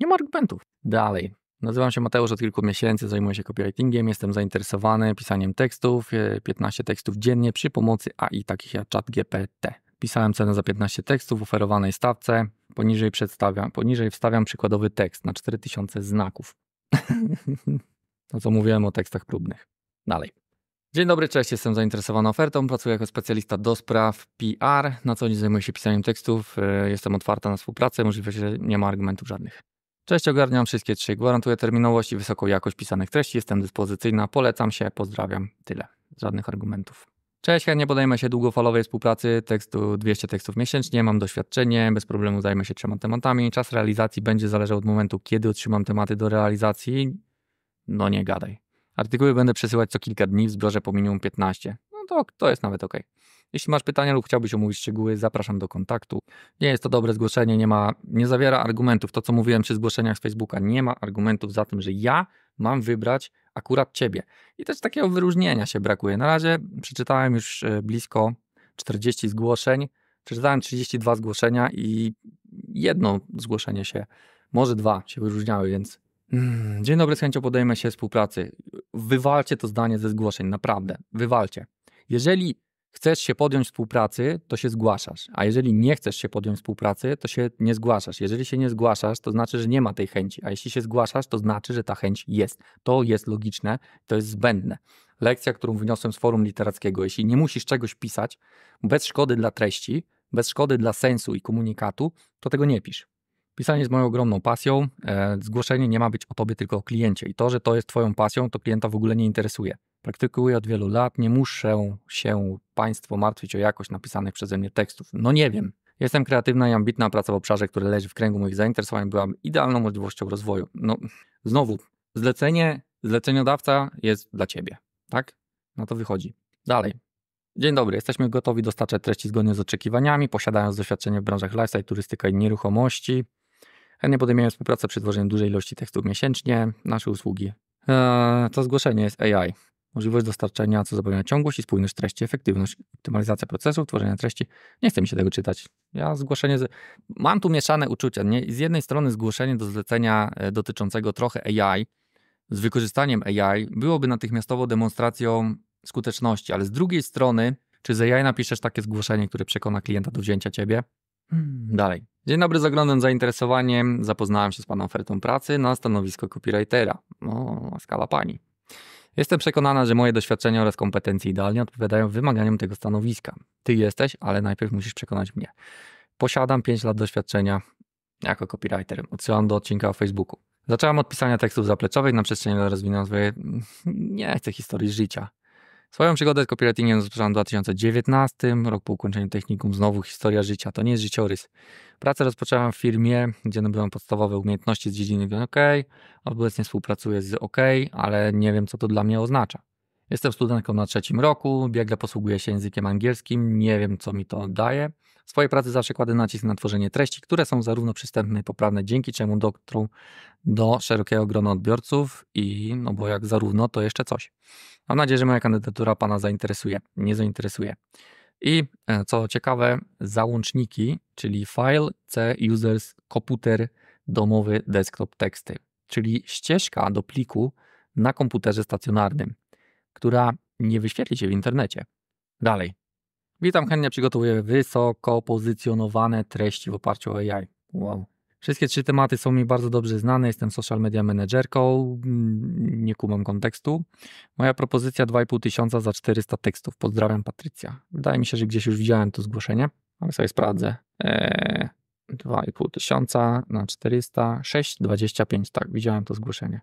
Speaker 1: Nie ma argumentów. Dalej. Nazywam się Mateusz od kilku miesięcy, zajmuję się copywritingiem, jestem zainteresowany pisaniem tekstów, 15 e, tekstów dziennie przy pomocy AI, takich jak ChatGPT. Pisałem cenę za 15 tekstów w oferowanej stawce, Poniżej przedstawiam, poniżej wstawiam przykładowy tekst na 4000 znaków. to no co mówiłem o tekstach próbnych. Dalej. Dzień dobry, cześć, jestem zainteresowany ofertą, pracuję jako specjalista do spraw PR, na co dzień zajmuję się pisaniem tekstów, e, jestem otwarta na współpracę, możliwe, że nie ma argumentów żadnych. Cześć, ogarniam wszystkie trzy, gwarantuję terminowość i wysoką jakość pisanych treści, jestem dyspozycyjna, polecam się, pozdrawiam, tyle, żadnych argumentów. Cześć, chętnie podejmę się długofalowej współpracy, tekstu 200 tekstów miesięcznie, mam doświadczenie, bez problemu zajmę się trzema tematami. Czas realizacji będzie zależał od momentu, kiedy otrzymam tematy do realizacji. No nie gadaj. Artykuły będę przesyłać co kilka dni w zbiorze po minimum 15. No to, to jest nawet ok. Jeśli masz pytania lub chciałbyś omówić szczegóły, zapraszam do kontaktu. Nie jest to dobre zgłoszenie, nie, ma, nie zawiera argumentów. To, co mówiłem przy zgłoszeniach z Facebooka, nie ma argumentów za tym, że ja mam wybrać akurat ciebie. I też takiego wyróżnienia się brakuje. Na razie przeczytałem już e, blisko 40 zgłoszeń. Przeczytałem 32 zgłoszenia i jedno zgłoszenie się, może dwa się wyróżniały, więc mm, dzień dobry, z chęcią podejmę się współpracy. Wywalcie to zdanie ze zgłoszeń, naprawdę, wywalcie. Jeżeli chcesz się podjąć współpracy, to się zgłaszasz, a jeżeli nie chcesz się podjąć współpracy, to się nie zgłaszasz. Jeżeli się nie zgłaszasz, to znaczy, że nie ma tej chęci, a jeśli się zgłaszasz, to znaczy, że ta chęć jest. To jest logiczne, to jest zbędne. Lekcja, którą wyniosłem z forum literackiego, jeśli nie musisz czegoś pisać bez szkody dla treści, bez szkody dla sensu i komunikatu, to tego nie pisz. Pisanie jest moją ogromną pasją. E, zgłoszenie nie ma być o tobie, tylko o kliencie. I to, że to jest twoją pasją, to klienta w ogóle nie interesuje praktykuję od wielu lat, nie muszę się Państwo martwić o jakość napisanych przeze mnie tekstów. No nie wiem. Jestem kreatywna i ambitna, praca w obszarze, który leży w kręgu moich zainteresowań, byłam idealną możliwością rozwoju. No znowu, zlecenie, zleceniodawca jest dla Ciebie, tak? No to wychodzi. Dalej. Dzień dobry, jesteśmy gotowi dostarczać treści zgodnie z oczekiwaniami, posiadając doświadczenie w branżach lifestyle, turystyka i nieruchomości. Chętnie podejmiemy współpracę przy tworzeniu dużej ilości tekstów miesięcznie. Nasze usługi. Eee, to zgłoszenie jest AI możliwość dostarczenia, co zapewnia ciągłość i spójność treści, efektywność, optymalizacja procesów, tworzenia treści. Nie chce mi się tego czytać. Ja zgłoszenie, z... mam tu mieszane uczucia. Nie? Z jednej strony zgłoszenie do zlecenia e, dotyczącego trochę AI z wykorzystaniem AI byłoby natychmiastowo demonstracją skuteczności, ale z drugiej strony, czy z AI napiszesz takie zgłoszenie, które przekona klienta do wzięcia ciebie? Hmm, dalej. Dzień dobry, z ogromnym zainteresowaniem zapoznałem się z Pana ofertą pracy na stanowisko copywritera. O, skala Pani. Jestem przekonana, że moje doświadczenie oraz kompetencje idealnie odpowiadają wymaganiom tego stanowiska. Ty jesteś, ale najpierw musisz przekonać mnie. Posiadam 5 lat doświadczenia jako copywriter. Odsyłam do odcinka o Facebooku. Zaczęłam od pisania tekstów zapleczowych na przestrzeni lat rozwinęłam swoje, nie chcę historii życia. Swoją przygodę z copywritingiem rozpoczęłam w 2019, rok po ukończeniu technikum, znowu historia życia, to nie jest życiorys. Pracę rozpoczęłam w firmie, gdzie nabyłem podstawowe umiejętności z dziedziny OK, obecnie współpracuję z OK, ale nie wiem, co to dla mnie oznacza. Jestem studentką na trzecim roku, biegle posługuję się językiem angielskim, nie wiem, co mi to daje. W swojej pracy zawsze kładę nacisk na tworzenie treści, które są zarówno przystępne i poprawne, dzięki czemu dotrą do szerokiego grona odbiorców i, no bo jak zarówno, to jeszcze coś. Mam nadzieję, że moja kandydatura Pana zainteresuje, nie zainteresuje. I e, co ciekawe, załączniki, czyli file C users komputer domowy desktop teksty, czyli ścieżka do pliku na komputerze stacjonarnym, która nie wyświetli się w internecie. Dalej. Witam, chętnie przygotowuję wysoko pozycjonowane treści w oparciu o AI. Wow. Wszystkie trzy tematy są mi bardzo dobrze znane. Jestem social media managerką, mm, nie kumam kontekstu. Moja propozycja 2,5 tysiąca za 400 tekstów. Pozdrawiam, Patrycja. Wydaje mi się, że gdzieś już widziałem to zgłoszenie, ale sobie sprawdzę. Eee, 2,5 tysiąca na 400, 6,25, tak, widziałem to zgłoszenie.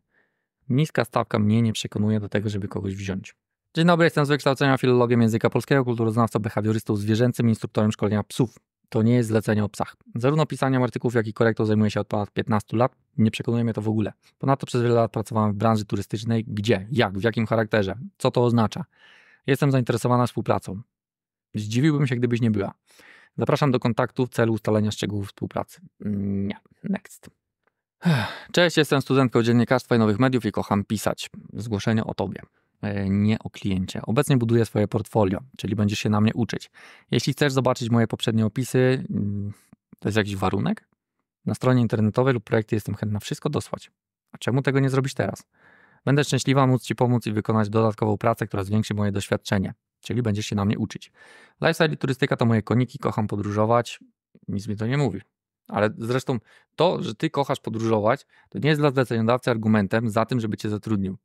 Speaker 1: Niska stawka mnie nie przekonuje do tego, żeby kogoś wziąć. Dzień dobry, jestem z wykształcenia filologiem języka polskiego, kulturoznawcą, behawiorystą zwierzęcym, instruktorem szkolenia psów to nie jest zlecenie o psach. Zarówno pisaniem artykułów, jak i korektą zajmuję się od ponad 15 lat. Nie przekonuje mnie to w ogóle. Ponadto przez wiele lat pracowałem w branży turystycznej. Gdzie, jak, w jakim charakterze, co to oznacza. Jestem zainteresowana współpracą. Zdziwiłbym się, gdybyś nie była. Zapraszam do kontaktu w celu ustalenia szczegółów współpracy. Nie, next. Cześć, jestem studentką dziennikarstwa i nowych mediów i kocham pisać. Zgłoszenie o tobie. E, nie o kliencie. Obecnie buduję swoje portfolio, czyli będziesz się na mnie uczyć. Jeśli chcesz zobaczyć moje poprzednie opisy, mm, to jest jakiś warunek? Na stronie internetowej lub projekcie jestem chętna wszystko dosłać. A czemu tego nie zrobić teraz? Będę szczęśliwa móc Ci pomóc i wykonać dodatkową pracę, która zwiększy moje doświadczenie, czyli będziesz się na mnie uczyć. Lifestyle i turystyka to moje koniki, kocham podróżować. Nic mi to nie mówi. Ale zresztą to, że Ty kochasz podróżować, to nie jest dla zleceniodawcy argumentem za tym, żeby Cię zatrudnił.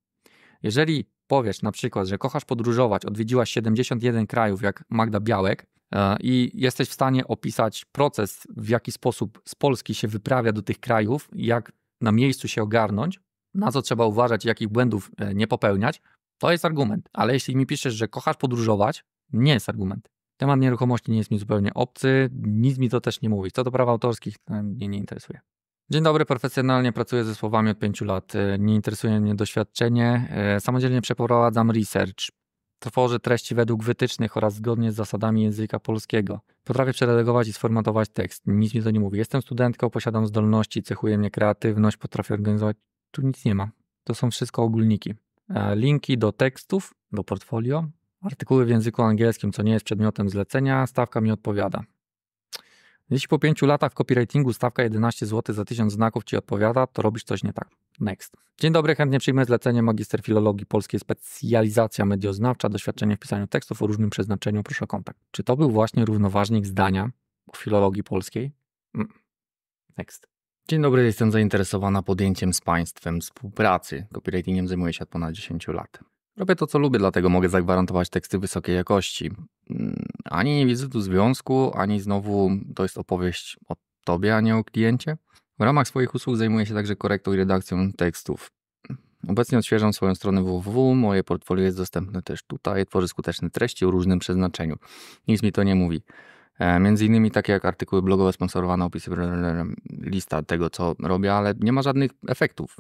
Speaker 1: Jeżeli powiesz na przykład, że kochasz podróżować, odwiedziłaś 71 krajów jak Magda Białek e, i jesteś w stanie opisać proces, w jaki sposób z Polski się wyprawia do tych krajów, jak na miejscu się ogarnąć, na co trzeba uważać, jakich błędów e, nie popełniać, to jest argument. Ale jeśli mi piszesz, że kochasz podróżować, nie jest argument. Temat nieruchomości nie jest mi zupełnie obcy, nic mi to też nie mówi. Co do praw autorskich, mnie nie interesuje. Dzień dobry, profesjonalnie pracuję ze słowami od pięciu lat. E, nie interesuje mnie doświadczenie. E, samodzielnie przeprowadzam research. Tworzę treści według wytycznych oraz zgodnie z zasadami języka polskiego. Potrafię przeredagować i sformatować tekst. Nic mi to nie mówi. Jestem studentką, posiadam zdolności, cechuje mnie kreatywność, potrafię organizować. Tu nic nie ma. To są wszystko ogólniki. E, linki do tekstów, do portfolio, artykuły w języku angielskim, co nie jest przedmiotem zlecenia, stawka mi odpowiada. Jeśli po 5 latach w copywritingu stawka 11 zł za 1000 znaków ci odpowiada, to robisz coś nie tak. Next. Dzień dobry, chętnie przyjmę zlecenie magister filologii polskiej, specjalizacja medioznawcza, doświadczenie w pisaniu tekstów o różnym przeznaczeniu, proszę o kontakt. Czy to był właśnie równoważnik zdania o filologii polskiej? Mm. Next. Dzień dobry, jestem zainteresowana podjęciem z Państwem współpracy. Copywritingiem zajmuję się od ponad 10 lat. Robię to, co lubię, dlatego mogę zagwarantować teksty wysokiej jakości. Mm, ani nie widzę tu związku, ani znowu to jest opowieść o tobie, a nie o kliencie. W ramach swoich usług zajmuję się także korektą i redakcją tekstów. Obecnie odświeżam swoją stronę www, moje portfolio jest dostępne też tutaj, tworzę skuteczne treści o różnym przeznaczeniu. Nic mi to nie mówi. E, między innymi takie jak artykuły blogowe, sponsorowane opisy, lista tego co robię, ale nie ma żadnych efektów.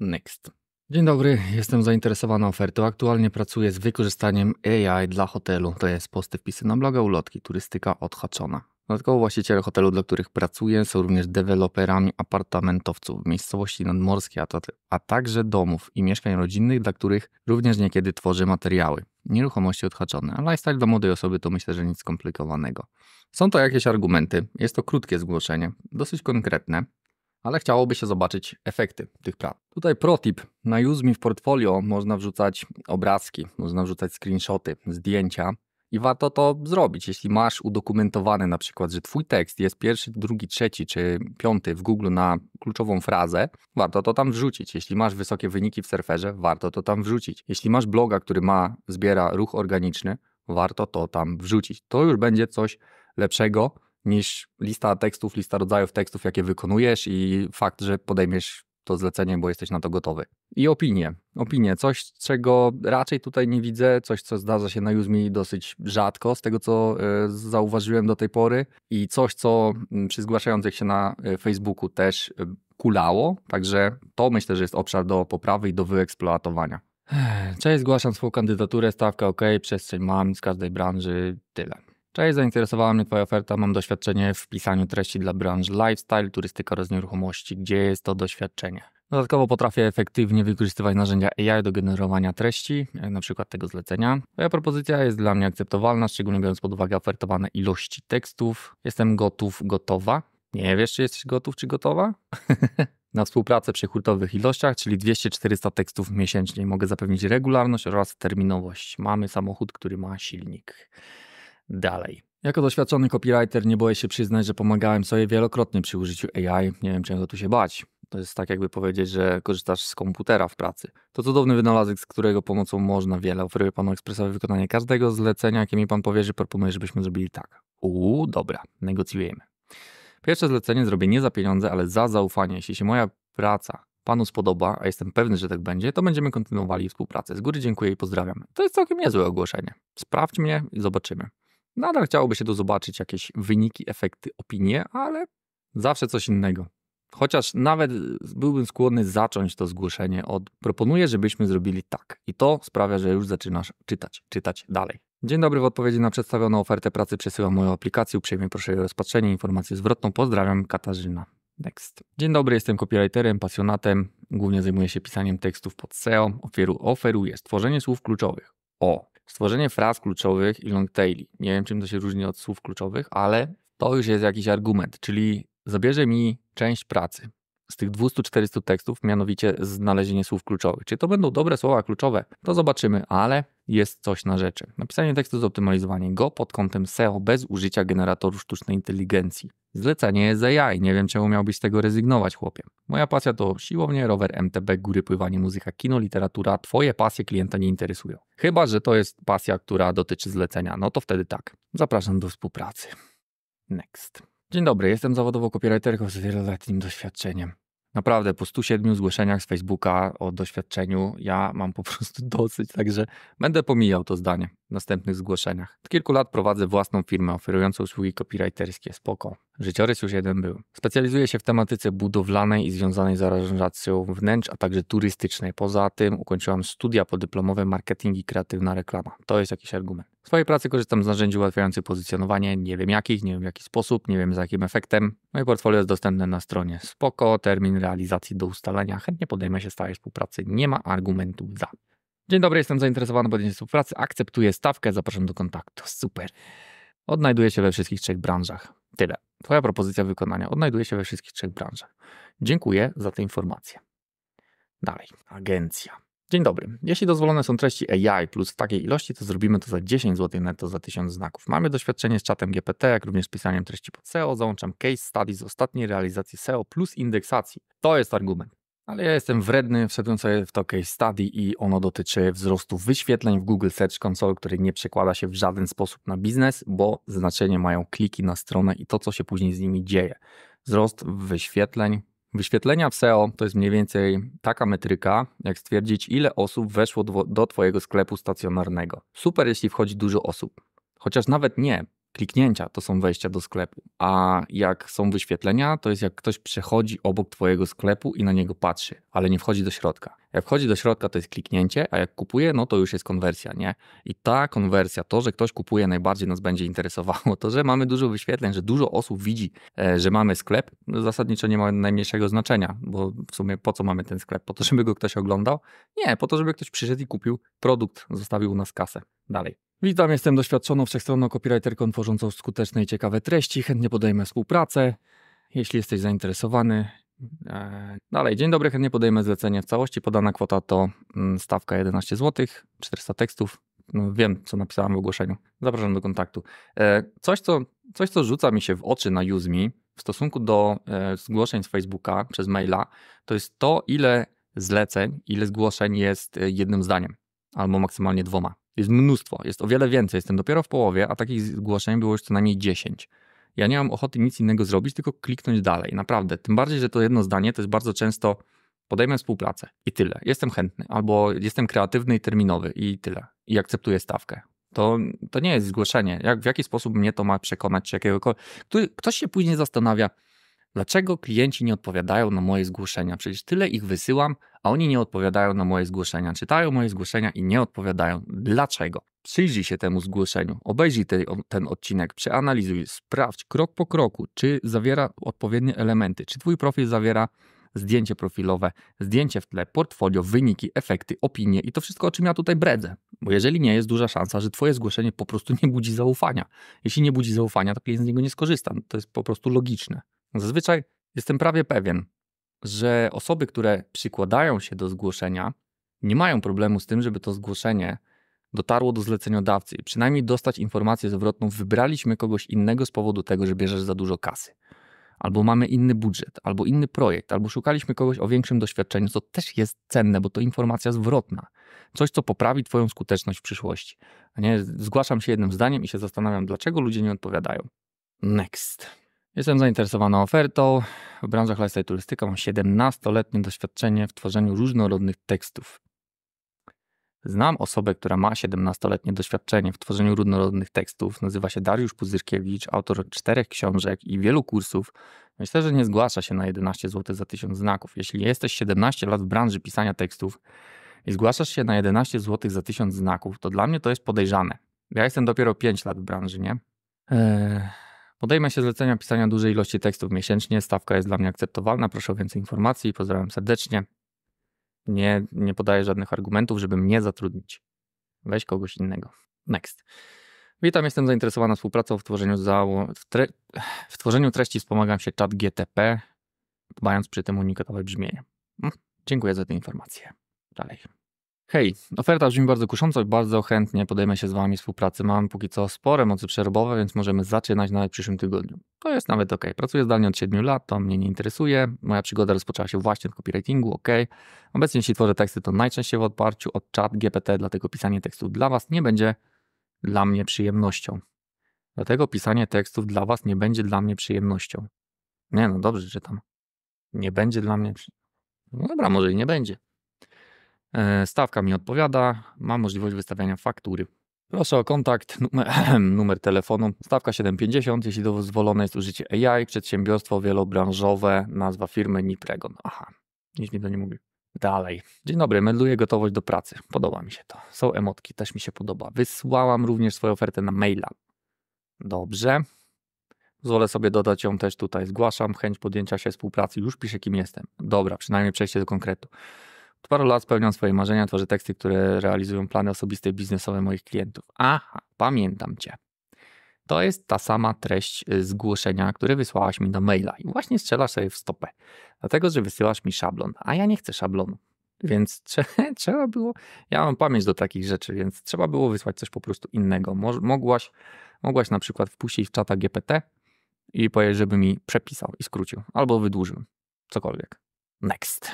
Speaker 1: Next. Dzień dobry, jestem zainteresowana ofertą. Aktualnie pracuję z wykorzystaniem AI dla hotelu. To jest posty wpisy na bloga, ulotki, turystyka odhaczona. Dodatkowo właściciele hotelu, dla których pracuję, są również deweloperami apartamentowców w miejscowości nadmorskiej, a, a także domów i mieszkań rodzinnych, dla których również niekiedy tworzę materiały. Nieruchomości odhaczone, a lifestyle dla młodej osoby to myślę, że nic skomplikowanego. Są to jakieś argumenty, jest to krótkie zgłoszenie, dosyć konkretne, ale chciałoby się zobaczyć efekty tych prac. Tutaj protip. Na Uzmi w portfolio można wrzucać obrazki, można wrzucać screenshoty, zdjęcia i warto to zrobić. Jeśli masz udokumentowane na przykład, że twój tekst jest pierwszy, drugi, trzeci czy piąty w Google na kluczową frazę, warto to tam wrzucić. Jeśli masz wysokie wyniki w surferze, warto to tam wrzucić. Jeśli masz bloga, który ma, zbiera ruch organiczny, warto to tam wrzucić. To już będzie coś lepszego niż lista tekstów, lista rodzajów tekstów, jakie wykonujesz i fakt, że podejmiesz to zlecenie, bo jesteś na to gotowy. I opinie. Opinie. Coś, czego raczej tutaj nie widzę, coś, co zdarza się na Uzmi dosyć rzadko, z tego co e, zauważyłem do tej pory i coś, co mm, przy zgłaszających się na e, Facebooku też e, kulało, także to myślę, że jest obszar do poprawy i do wyeksploatowania. Cześć, zgłaszam swoją kandydaturę, stawka ok, przestrzeń mam z każdej branży, tyle. Cześć, zainteresowała mnie Twoja oferta. Mam doświadczenie w pisaniu treści dla branż lifestyle, turystyka oraz nieruchomości. Gdzie jest to doświadczenie? Dodatkowo potrafię efektywnie wykorzystywać narzędzia AI do generowania treści, na przykład tego zlecenia. Moja propozycja jest dla mnie akceptowalna, szczególnie biorąc pod uwagę ofertowane ilości tekstów. Jestem gotów, gotowa. Nie wiesz, czy jesteś gotów, czy gotowa? na współpracę przy hurtowych ilościach, czyli 200-400 tekstów miesięcznie. Mogę zapewnić regularność oraz terminowość. Mamy samochód, który ma silnik dalej. Jako doświadczony copywriter nie boję się przyznać, że pomagałem sobie wielokrotnie przy użyciu AI. Nie wiem czego tu się bać. To jest tak, jakby powiedzieć, że korzystasz z komputera w pracy. To cudowny wynalazek, z którego pomocą można wiele. Oferuję panu ekspresowe wykonanie każdego zlecenia, jakie mi pan powierzy. Proponuję, żebyśmy zrobili tak. Uuu, dobra, negocjujemy. Pierwsze zlecenie zrobię nie za pieniądze, ale za zaufanie. Jeśli się moja praca panu spodoba, a jestem pewny, że tak będzie, to będziemy kontynuowali współpracę. Z góry dziękuję i pozdrawiam. To jest całkiem niezłe ogłoszenie. Sprawdź mnie i zobaczymy. Nadal chciałoby się tu zobaczyć jakieś wyniki, efekty, opinie, ale zawsze coś innego. Chociaż nawet y, byłbym skłonny zacząć to zgłoszenie od proponuję, żebyśmy zrobili tak. I to sprawia, że już zaczynasz czytać, czytać dalej. Dzień dobry, w odpowiedzi na przedstawioną ofertę pracy przesyłam moją aplikację. Uprzejmie proszę jej rozpatrzenie, informację zwrotną. Pozdrawiam, Katarzyna. Next. Dzień dobry, jestem copywriterem, pasjonatem. Głównie zajmuję się pisaniem tekstów pod SEO. Oferu oferuję stworzenie słów kluczowych o, stworzenie fraz kluczowych i long longtaili. Nie wiem, czym to się różni od słów kluczowych, ale to już jest jakiś argument, czyli zabierze mi część pracy z tych 200-400 tekstów, mianowicie znalezienie słów kluczowych. Czy to będą dobre słowa kluczowe? To zobaczymy, ale jest coś na rzeczy. Napisanie tekstu, zoptymalizowanie go pod kątem SEO bez użycia generatorów sztucznej inteligencji. Zlecenie jest AI, nie wiem czemu miałbyś z tego rezygnować, chłopie. Moja pasja to siłownie, rower MTB, góry, pływanie, muzyka, kino, literatura. Twoje pasje klienta nie interesują. Chyba, że to jest pasja, która dotyczy zlecenia, no to wtedy tak. Zapraszam do współpracy. Next. Dzień dobry, jestem zawodowo copywriterką z wieloletnim doświadczeniem. Naprawdę, po 107 zgłoszeniach z Facebooka o doświadczeniu, ja mam po prostu dosyć, także będę pomijał to zdanie w następnych zgłoszeniach. Od kilku lat prowadzę własną firmę oferującą usługi copywriterskie, spoko. Życiorys już jeden był. Specjalizuję się w tematyce budowlanej i związanej z aranżacją wnętrz, a także turystycznej. Poza tym ukończyłam studia podyplomowe marketing i kreatywna reklama. To jest jakiś argument. W swojej pracy korzystam z narzędzi ułatwiających pozycjonowanie, nie wiem jakich, nie wiem w jaki sposób, nie wiem z jakim efektem. Moje portfolio jest dostępne na stronie spoko, termin realizacji do ustalenia, chętnie podejmę się stałej współpracy, nie ma argumentów za. Dzień dobry, jestem zainteresowany podjęciem współpracy, akceptuję stawkę, zapraszam do kontaktu. Super. Odnajduję się we wszystkich trzech branżach. Tyle. Twoja propozycja wykonania odnajduje się we wszystkich trzech branżach. Dziękuję za te informacje. Dalej. Agencja. Dzień dobry. Jeśli dozwolone są treści AI plus w takiej ilości, to zrobimy to za 10 zł netto za 1000 znaków. Mamy doświadczenie z czatem GPT, jak również pisaniem treści pod SEO. Załączam case study z ostatniej realizacji SEO plus indeksacji. To jest argument. Ale ja jestem wredny, wszedłem sobie w to case study i ono dotyczy wzrostu wyświetleń w Google Search Console, który nie przekłada się w żaden sposób na biznes, bo znaczenie mają kliki na stronę i to, co się później z nimi dzieje. Wzrost wyświetleń Wyświetlenia w SEO to jest mniej więcej taka metryka, jak stwierdzić, ile osób weszło do Twojego sklepu stacjonarnego. Super, jeśli wchodzi dużo osób. Chociaż nawet nie, kliknięcia to są wejścia do sklepu, a jak są wyświetlenia, to jest jak ktoś przechodzi obok Twojego sklepu i na niego patrzy, ale nie wchodzi do środka. Jak wchodzi do środka, to jest kliknięcie, a jak kupuje, no to już jest konwersja, nie? I ta konwersja, to, że ktoś kupuje, najbardziej nas będzie interesowało. To, że mamy dużo wyświetleń, że dużo osób widzi, e, że mamy sklep, no zasadniczo nie ma najmniejszego znaczenia, bo w sumie po co mamy ten sklep? Po to, żeby go ktoś oglądał? Nie, po to, żeby ktoś przyszedł i kupił produkt, zostawił u nas kasę. Dalej. Witam, jestem doświadczoną wszechstronną copywriterką tworzącą skuteczne i ciekawe treści. Chętnie podejmę współpracę, jeśli jesteś zainteresowany. E, dalej, dzień dobry, chętnie podejmę zlecenie w całości. Podana kwota to mm, stawka 11 zł, 400 tekstów. No, wiem, co napisałem w ogłoszeniu. Zapraszam do kontaktu. E, coś, co, coś, co rzuca mi się w oczy na UseMe w stosunku do e, zgłoszeń z Facebooka przez maila, to jest to, ile zleceń, ile zgłoszeń jest jednym zdaniem albo maksymalnie dwoma. Jest mnóstwo, jest o wiele więcej. Jestem dopiero w połowie, a takich zgłoszeń było już co najmniej 10. Ja nie mam ochoty nic innego zrobić, tylko kliknąć dalej. Naprawdę. Tym bardziej, że to jedno zdanie to jest bardzo często podejmę współpracę i tyle. Jestem chętny, albo jestem kreatywny i terminowy i tyle. I akceptuję stawkę. To, to nie jest zgłoszenie. Jak, w jaki sposób mnie to ma przekonać? Czy jakiegokolwiek? ktoś się później zastanawia, Dlaczego klienci nie odpowiadają na moje zgłoszenia? Przecież tyle ich wysyłam, a oni nie odpowiadają na moje zgłoszenia. Czytają moje zgłoszenia i nie odpowiadają. Dlaczego? Przyjrzyj się temu zgłoszeniu, obejrzyj te, ten odcinek, przeanalizuj, sprawdź krok po kroku, czy zawiera odpowiednie elementy, czy Twój profil zawiera zdjęcie profilowe, zdjęcie w tle, portfolio, wyniki, efekty, opinie i to wszystko, o czym ja tutaj bredzę. Bo jeżeli nie, jest duża szansa, że Twoje zgłoszenie po prostu nie budzi zaufania. Jeśli nie budzi zaufania, to klient z niego nie skorzysta. To jest po prostu logiczne. Zazwyczaj jestem prawie pewien, że osoby, które przykładają się do zgłoszenia, nie mają problemu z tym, żeby to zgłoszenie dotarło do zleceniodawcy i przynajmniej dostać informację zwrotną: wybraliśmy kogoś innego z powodu tego, że bierzesz za dużo kasy. Albo mamy inny budżet, albo inny projekt, albo szukaliśmy kogoś o większym doświadczeniu, co też jest cenne, bo to informacja zwrotna. Coś, co poprawi Twoją skuteczność w przyszłości. Nie? Zgłaszam się jednym zdaniem i się zastanawiam, dlaczego ludzie nie odpowiadają. Next. Jestem zainteresowana ofertą. W branży hotelarskiej i turystyka mam 17-letnie doświadczenie w tworzeniu różnorodnych tekstów. Znam osobę, która ma 17-letnie doświadczenie w tworzeniu różnorodnych tekstów. Nazywa się Dariusz Puzyrkiewicz, autor czterech książek i wielu kursów. Myślę, że nie zgłasza się na 11 zł za 1000 znaków. Jeśli jesteś 17 lat w branży pisania tekstów i zgłaszasz się na 11 zł za 1000 znaków, to dla mnie to jest podejrzane. Ja jestem dopiero 5 lat w branży, nie? Eee, Podejmę się zlecenia pisania dużej ilości tekstów miesięcznie. Stawka jest dla mnie akceptowalna. Proszę o więcej informacji. Pozdrawiam serdecznie. Nie, nie podaję żadnych argumentów, żeby mnie zatrudnić. Weź kogoś innego. Next. Witam, jestem zainteresowana współpracą w tworzeniu, zało- w, tre- w tworzeniu treści. Wspomagam się czat GTP, dbając przy tym unikatowe brzmienie. Mm, dziękuję za te informacje. Dalej hej, oferta brzmi bardzo kusząco, bardzo chętnie podejmę się z Wami współpracy. Mam póki co spore mocy przerobowe, więc możemy zaczynać nawet w przyszłym tygodniu. To jest nawet ok. Pracuję zdalnie od 7 lat, to mnie nie interesuje. Moja przygoda rozpoczęła się właśnie w copywritingu, ok. Obecnie jeśli tworzę teksty, to najczęściej w odparciu od chat GPT, dlatego pisanie tekstów dla Was nie będzie dla mnie przyjemnością. Dlatego pisanie tekstów dla Was nie będzie dla mnie przyjemnością. Nie no, dobrze czytam. Nie będzie dla mnie... No dobra, może i nie będzie. E, stawka mi odpowiada, mam możliwość wystawiania faktury. Proszę o kontakt, numer, numer telefonu, stawka 750, jeśli dozwolone jest użycie AI, przedsiębiorstwo wielobranżowe, nazwa firmy Nitregon. No, aha, nic mi to nie mówi. Dalej. Dzień dobry, medluję gotowość do pracy. Podoba mi się to. Są emotki, też mi się podoba. Wysłałam również swoją ofertę na maila. Dobrze. Zwolę sobie dodać ją też tutaj. Zgłaszam chęć podjęcia się współpracy. Już piszę, kim jestem. Dobra, przynajmniej przejście do konkretu. Od paru lat spełniam swoje marzenia, tworzę teksty, które realizują plany osobiste i biznesowe moich klientów. Aha, pamiętam cię. To jest ta sama treść y, zgłoszenia, które wysłałaś mi do maila i właśnie strzelasz sobie w stopę, dlatego że wysyłasz mi szablon, a ja nie chcę szablonu. Więc trzeba było, ja mam pamięć do takich rzeczy, więc trzeba było wysłać coś po prostu innego. Mo mogłaś, mogłaś na przykład wpuścić w czata GPT i powiedzieć, żeby mi przepisał i skrócił, albo wydłużył, cokolwiek. Next.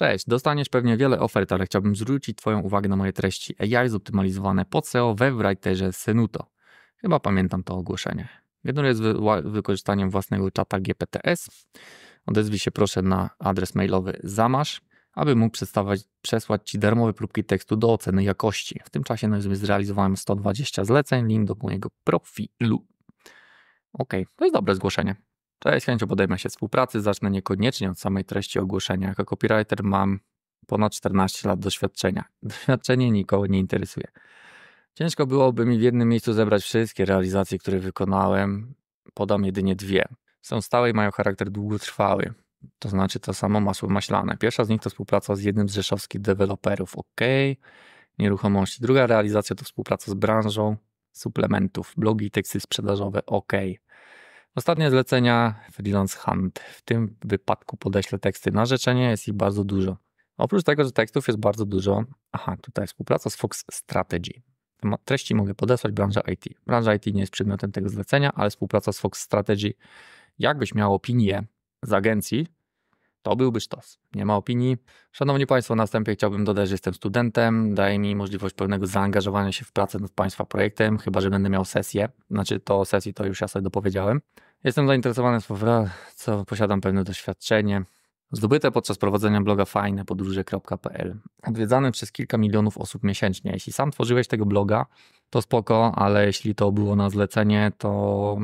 Speaker 1: Cześć, dostaniesz pewnie wiele ofert, ale chciałbym zwrócić Twoją uwagę na moje treści AI zoptymalizowane po SEO we writerze Senuto. Chyba pamiętam to ogłoszenie. Jedno jest wykorzystaniem własnego czata GPTS. Odezwij się proszę na adres mailowy zamasz, aby mógł przesłać Ci darmowe próbki tekstu do oceny jakości. W tym czasie no, zrealizowałem 120 zleceń, link do mojego profilu. Ok, to jest dobre zgłoszenie z chęcią podejmę się współpracy, zacznę niekoniecznie od samej treści ogłoszenia. Jako copywriter mam ponad 14 lat doświadczenia. Doświadczenie nikogo nie interesuje. Ciężko byłoby mi w jednym miejscu zebrać wszystkie realizacje, które wykonałem. Podam jedynie dwie. Są stałe i mają charakter długotrwały. To znaczy to samo masło maślane. Pierwsza z nich to współpraca z jednym z rzeszowskich deweloperów. OK. Nieruchomości. Druga realizacja to współpraca z branżą suplementów, blogi i teksty sprzedażowe. OK. Ostatnie zlecenia freelance hunt. W tym wypadku podeślę teksty na życzenie, jest ich bardzo dużo. Oprócz tego, że tekstów jest bardzo dużo, aha, tutaj współpraca z Fox Strategy. Treści mogę podesłać branża IT. Branża IT nie jest przedmiotem tego zlecenia, ale współpraca z Fox Strategy. Jakbyś miał opinię z agencji, to byłby sztos. Nie ma opinii. Szanowni Państwo, na wstępie chciałbym dodać, że jestem studentem. Daje mi możliwość pewnego zaangażowania się w pracę nad Państwa projektem, chyba że będę miał sesję. Znaczy, to sesji to już ja sobie dopowiedziałem. Jestem zainteresowany co posiadam pewne doświadczenie. Zdobyte podczas prowadzenia bloga fajnepodróże.pl. Odwiedzane przez kilka milionów osób miesięcznie. Jeśli sam tworzyłeś tego bloga, to spoko, ale jeśli to było na zlecenie, to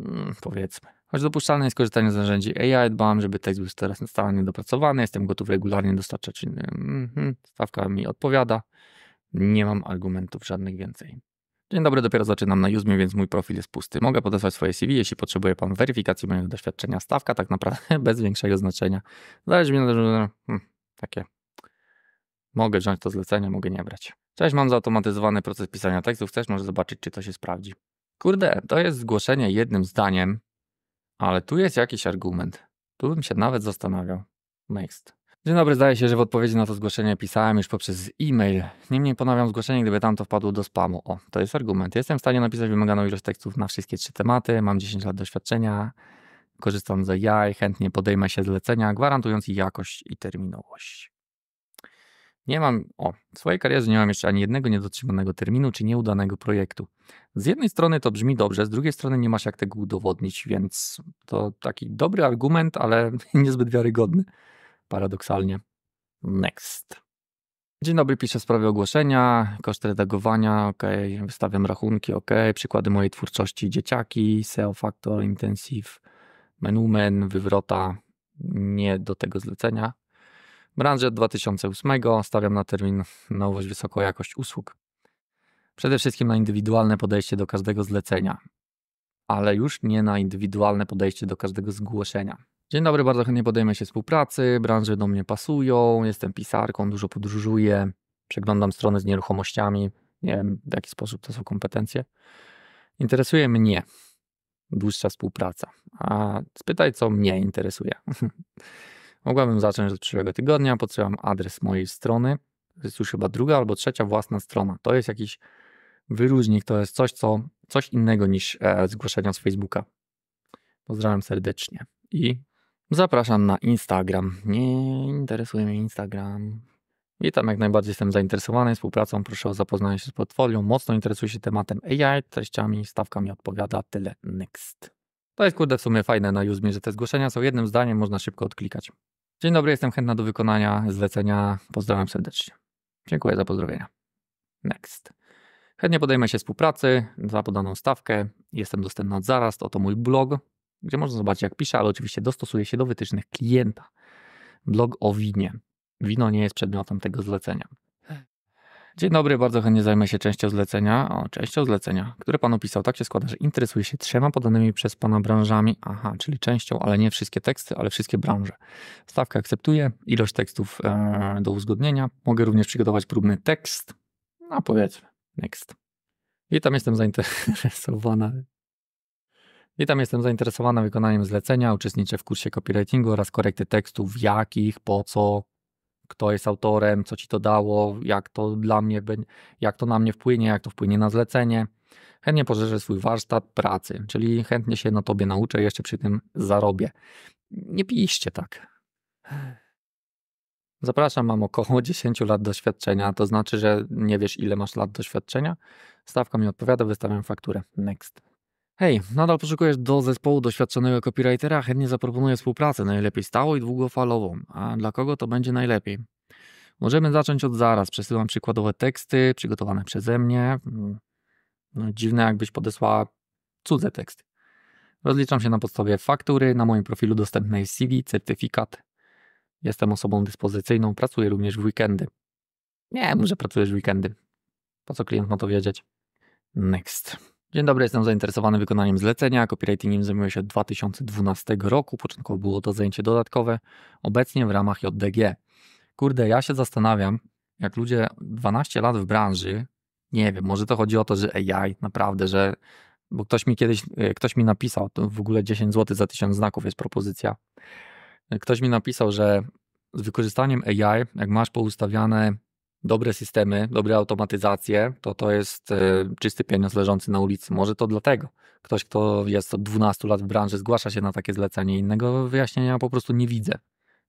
Speaker 1: mm, powiedzmy. Choć dopuszczalne jest korzystanie z narzędzi AI, dbam, żeby tekst był teraz starannie dopracowany, jestem gotów regularnie dostarczać. Mhm, stawka mi odpowiada. Nie mam argumentów żadnych więcej. Dzień dobry, dopiero zaczynam na Juzmie, więc mój profil jest pusty. Mogę podesłać swoje CV, jeśli potrzebuje Pan weryfikacji mojego doświadczenia. Stawka tak naprawdę bez większego znaczenia. Zależy mi na że hmm, takie. Mogę wziąć to zlecenie, mogę nie brać. Cześć, mam zautomatyzowany proces pisania tekstów. Chcesz, może zobaczyć, czy to się sprawdzi. Kurde, to jest zgłoszenie jednym zdaniem ale tu jest jakiś argument. Tu bym się nawet zastanawiał. Next. Dzień dobry, zdaje się, że w odpowiedzi na to zgłoszenie pisałem już poprzez e-mail. Niemniej ponawiam zgłoszenie, gdyby tam to wpadło do spamu. O, to jest argument. Jestem w stanie napisać wymaganą ilość tekstów na wszystkie trzy tematy, mam 10 lat doświadczenia, korzystam z AI, chętnie podejmę się zlecenia, gwarantując ich jakość i terminowość. Nie mam, o, w swojej karierze nie mam jeszcze ani jednego niedotrzymanego terminu czy nieudanego projektu. Z jednej strony to brzmi dobrze, z drugiej strony nie masz jak tego udowodnić, więc to taki dobry argument, ale niezbyt wiarygodny. Paradoksalnie. Next. Dzień dobry, piszę w sprawie ogłoszenia, koszt redagowania, ok, wystawiam rachunki, ok, przykłady mojej twórczości, dzieciaki, SEO Factor, Intensive, Menumen, Wywrota, nie do tego zlecenia, Branżę 2008 stawiam na termin nowość, wysoką jakość usług. Przede wszystkim na indywidualne podejście do każdego zlecenia, ale już nie na indywidualne podejście do każdego zgłoszenia. Dzień dobry, bardzo chętnie podejmę się współpracy, branże do mnie pasują, jestem pisarką, dużo podróżuję, przeglądam strony z nieruchomościami, nie wiem w jaki sposób to są kompetencje. Interesuje mnie dłuższa współpraca, a spytaj co mnie interesuje. Mogłabym zacząć od przyszłego tygodnia, podsyłam adres mojej strony. To jest już chyba druga albo trzecia własna strona. To jest jakiś wyróżnik, to jest coś, co, coś innego niż e, zgłoszenia z Facebooka. Pozdrawiam serdecznie i zapraszam na Instagram. Nie interesuje mnie Instagram. Witam, jak najbardziej jestem zainteresowany współpracą. Proszę o zapoznanie się z portfolio. Mocno interesuję się tematem AI, treściami, stawkami odpowiada. Tyle. Next. To jest kurde w sumie fajne na Uzmie, że te zgłoszenia są jednym zdaniem, można szybko odklikać. Dzień dobry, jestem chętna do wykonania zlecenia. Pozdrawiam serdecznie. Dziękuję za pozdrowienia. Next. Chętnie podejmę się współpracy za podaną stawkę. Jestem dostępna od zaraz. Oto mój blog, gdzie można zobaczyć, jak piszę, ale oczywiście dostosuję się do wytycznych klienta. Blog o winie. Wino nie jest przedmiotem tego zlecenia. Dzień dobry, bardzo chętnie zajmę się częścią zlecenia. O, częścią zlecenia, które pan opisał. Tak się składa, że interesuje się trzema podanymi przez pana branżami. Aha, czyli częścią, ale nie wszystkie teksty, ale wszystkie branże. Stawkę akceptuję, ilość tekstów e, do uzgodnienia. Mogę również przygotować próbny tekst. No powiedzmy, next. I tam jestem zainteresowana. Witam, jestem zainteresowana wykonaniem zlecenia, uczestniczę w kursie copywritingu oraz korekty tekstów, jakich, po co, kto jest autorem, co ci to dało, jak to dla mnie, jak to na mnie wpłynie, jak to wpłynie na zlecenie. Chętnie pożyczę swój warsztat pracy, czyli chętnie się na tobie nauczę, jeszcze przy tym zarobię. Nie piliście tak. Zapraszam, mam około 10 lat doświadczenia, to znaczy, że nie wiesz, ile masz lat doświadczenia. Stawka mi odpowiada, wystawiam fakturę. Next. Hej, nadal poszukujesz do zespołu doświadczonego copywritera? Chętnie zaproponuję współpracę, najlepiej stałą i długofalową. A dla kogo to będzie najlepiej? Możemy zacząć od zaraz. Przesyłam przykładowe teksty przygotowane przeze mnie. Hmm. No, dziwne, jakbyś podesłała cudze teksty. Rozliczam się na podstawie faktury, na moim profilu dostępnej CV, certyfikat. Jestem osobą dyspozycyjną, pracuję również w weekendy. Nie, może pracujesz w weekendy. Po co klient ma to wiedzieć? Next. Dzień dobry, jestem zainteresowany wykonaniem zlecenia. Copywritingiem zajmuję się od 2012 roku. Początkowo było to zajęcie dodatkowe, obecnie w ramach JDG. Kurde, ja się zastanawiam, jak ludzie 12 lat w branży, nie wiem, może to chodzi o to, że AI naprawdę, że bo ktoś mi kiedyś, e, ktoś mi napisał, to w ogóle 10 zł za 1000 znaków jest propozycja. E, ktoś mi napisał, że z wykorzystaniem AI, jak masz poustawiane dobre systemy, dobre automatyzacje, to to jest e, czysty pieniądz leżący na ulicy. Może to dlatego. Ktoś, kto jest od 12 lat w branży, zgłasza się na takie zlecenie. Innego wyjaśnienia po prostu nie widzę.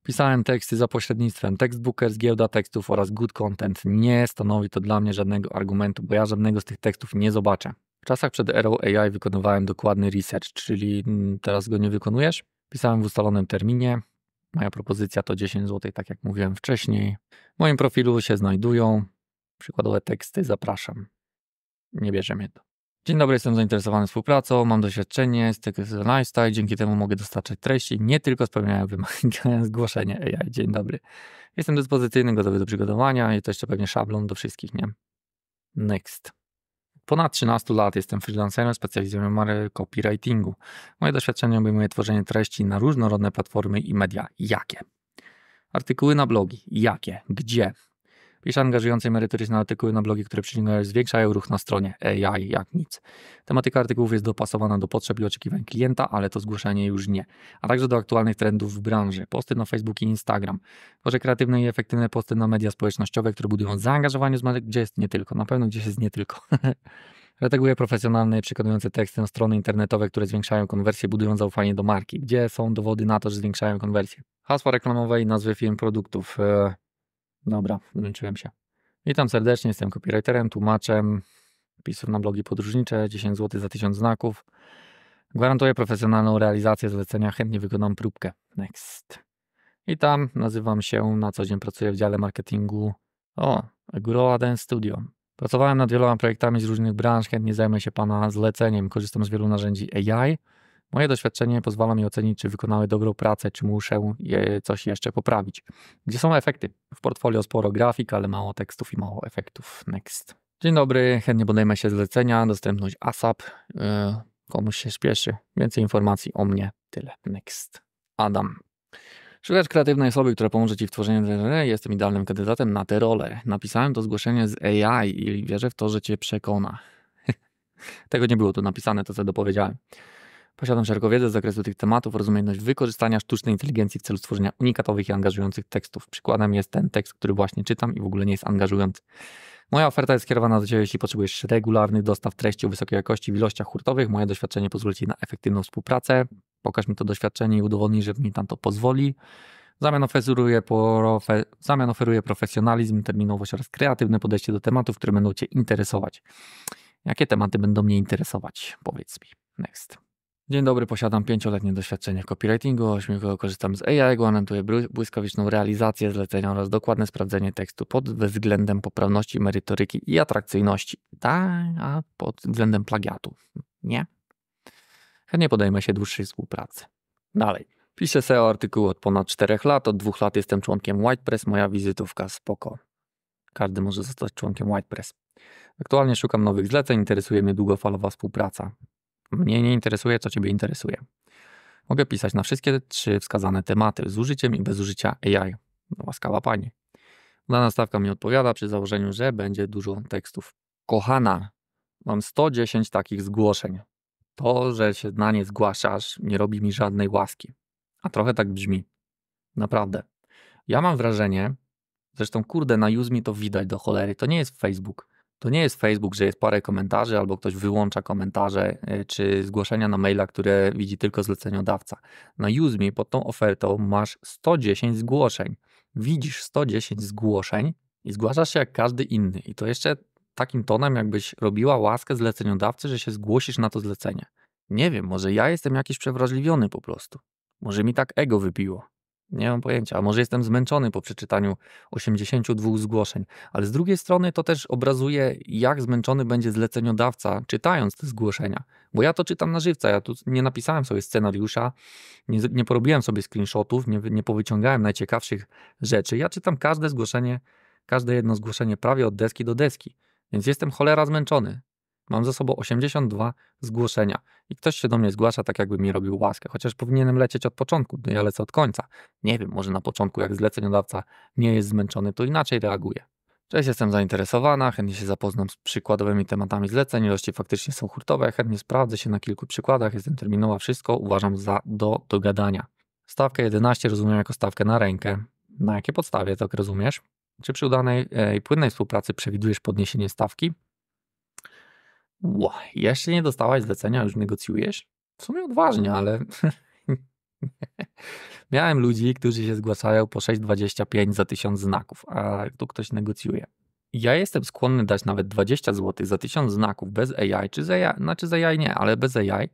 Speaker 1: Pisałem teksty za pośrednictwem Textbookers, giełda tekstów oraz Good Content. Nie stanowi to dla mnie żadnego argumentu, bo ja żadnego z tych tekstów nie zobaczę. W czasach przed erą AI wykonywałem dokładny research, czyli mm, teraz go nie wykonujesz. Pisałem w ustalonym terminie, Moja propozycja to 10 zł, tak jak mówiłem wcześniej. W moim profilu się znajdują przykładowe teksty, zapraszam. Nie bierzemy to. Dzień dobry, jestem zainteresowany współpracą, mam doświadczenie z Tekstu Lifestyle, dzięki temu mogę dostarczać treści, nie tylko spełniają wymagania zgłoszenia Ej, Dzień dobry. Jestem dyspozycyjny, gotowy do przygotowania i to jeszcze pewnie szablon do wszystkich, nie? Next ponad 13 lat jestem freelancerem specjalizowanym w copywritingu. Moje doświadczenie obejmuje tworzenie treści na różnorodne platformy i media. Jakie? Artykuły na blogi. Jakie? Gdzie? Pisz angażujące i merytoryczne artykuły na blogi, które przyciągają, zwiększają ruch na stronie AI jak nic. Tematyka artykułów jest dopasowana do potrzeb i oczekiwań klienta, ale to zgłoszenie już nie. A także do aktualnych trendów w branży. Posty na Facebook i Instagram. Tworzę kreatywne i efektywne posty na media społecznościowe, które budują zaangażowanie z gdzie jest nie tylko. Na pewno gdzieś jest nie tylko. Redaguję profesjonalne i przekonujące teksty na strony internetowe, które zwiększają konwersję, budują zaufanie do marki. Gdzie są dowody na to, że zwiększają konwersję? Hasła reklamowe i nazwy firm produktów. E, Dobra, wręczyłem się. Witam serdecznie, jestem copywriterem, tłumaczem pisów na blogi podróżnicze, 10 zł za 1000 znaków. Gwarantuję profesjonalną realizację zlecenia, chętnie wykonam próbkę. Next. I tam nazywam się, na co dzień pracuję w dziale marketingu. O, Groa Dance Studio. Pracowałem nad wieloma projektami z różnych branż, chętnie zajmę się Pana zleceniem. Korzystam z wielu narzędzi AI, Moje doświadczenie pozwala mi ocenić, czy wykonały dobrą pracę, czy muszę coś jeszcze poprawić. Gdzie są efekty? W portfolio sporo grafik, ale mało tekstów i mało efektów. Next. Dzień dobry, chętnie podejmę się zlecenia, dostępność ASAP, yy, komuś się spieszy. Więcej informacji o mnie. Tyle. Next. Adam. Szukasz kreatywnej osoby, która pomoże Ci w tworzeniu jestem idealnym kandydatem na tę rolę. Napisałem to zgłoszenie z AI i wierzę w to, że Cię przekona. Tego nie było tu napisane, to co dopowiedziałem. Posiadam szeroką wiedzę z zakresu tych tematów, rozumiem wykorzystania sztucznej inteligencji w celu stworzenia unikatowych i angażujących tekstów. Przykładem jest ten tekst, który właśnie czytam i w ogóle nie jest angażujący. Moja oferta jest skierowana do Ciebie, jeśli potrzebujesz regularnych dostaw treści o wysokiej jakości w ilościach hurtowych. Moje doświadczenie pozwoli Ci na efektywną współpracę. Pokaż mi to doświadczenie i udowodnij, że mi tam to pozwoli. W zamian oferuję, profe... w zamian oferuję profesjonalizm, terminowość oraz kreatywne podejście do tematów, które będą Cię interesować. Jakie tematy będą mnie interesować? Powiedz mi. Next. Dzień dobry, posiadam pięcioletnie doświadczenie w copywritingu, ośmiu korzystam z AI, gwarantuję błyskawiczną realizację zlecenia oraz dokładne sprawdzenie tekstu pod względem poprawności, merytoryki i atrakcyjności, da, tak, a pod względem plagiatu. Nie? Chętnie podejmę się dłuższej współpracy. Dalej. Piszę SEO artykuły od ponad 4 lat, od dwóch lat jestem członkiem WhitePress, moja wizytówka spoko. Każdy może zostać członkiem WhitePress. Aktualnie szukam nowych zleceń, interesuje mnie długofalowa współpraca. Mnie nie interesuje, co Ciebie interesuje. Mogę pisać na wszystkie trzy wskazane tematy z użyciem i bez użycia AI. Łaskała no, łaskawa Pani. Dana stawka mi odpowiada przy założeniu, że będzie dużo tekstów. Kochana, mam 110 takich zgłoszeń. To, że się na nie zgłaszasz, nie robi mi żadnej łaski. A trochę tak brzmi. Naprawdę. Ja mam wrażenie, zresztą kurde, na Uzmi to widać do cholery, to nie jest Facebook. To nie jest Facebook, że jest parę komentarzy albo ktoś wyłącza komentarze e, czy zgłoszenia na maila, które widzi tylko zleceniodawca. Na UseMe pod tą ofertą masz 110 zgłoszeń. Widzisz 110 zgłoszeń i zgłaszasz się jak każdy inny. I to jeszcze takim tonem, jakbyś robiła łaskę zleceniodawcy, że się zgłosisz na to zlecenie. Nie wiem, może ja jestem jakiś przewrażliwiony po prostu. Może mi tak ego wypiło. Nie mam pojęcia, a może jestem zmęczony po przeczytaniu 82 zgłoszeń, ale z drugiej strony to też obrazuje, jak zmęczony będzie zleceniodawca czytając te zgłoszenia. Bo ja to czytam na żywca, ja tu nie napisałem sobie scenariusza, nie, nie porobiłem sobie screenshotów, nie, nie powyciągałem najciekawszych rzeczy. Ja czytam każde zgłoszenie, każde jedno zgłoszenie prawie od deski do deski, więc jestem cholera zmęczony. Mam ze sobą 82 zgłoszenia i ktoś się do mnie zgłasza tak, jakby mi robił łaskę, chociaż powinienem lecieć od początku, gdy no ja lecę od końca. Nie wiem, może na początku, jak zleceniodawca nie jest zmęczony, to inaczej reaguje. Cześć, jestem zainteresowana, chętnie się zapoznam z przykładowymi tematami zleceń, ilości faktycznie są hurtowe, chętnie sprawdzę się na kilku przykładach, jestem terminowa, wszystko uważam za do dogadania. Stawkę 11 rozumiem jako stawkę na rękę. Na jakiej podstawie tak rozumiesz? Czy przy udanej e, i płynnej współpracy przewidujesz podniesienie stawki? Ła, jeszcze nie dostałaś zlecenia, już negocjujesz? W sumie odważnie, ale miałem ludzi, którzy się zgłaszają po 6,25 za 1000 znaków, a tu ktoś negocjuje. Ja jestem skłonny dać nawet 20 zł za 1000 znaków bez AI, czy z AI, znaczy z AI nie, ale bez AI.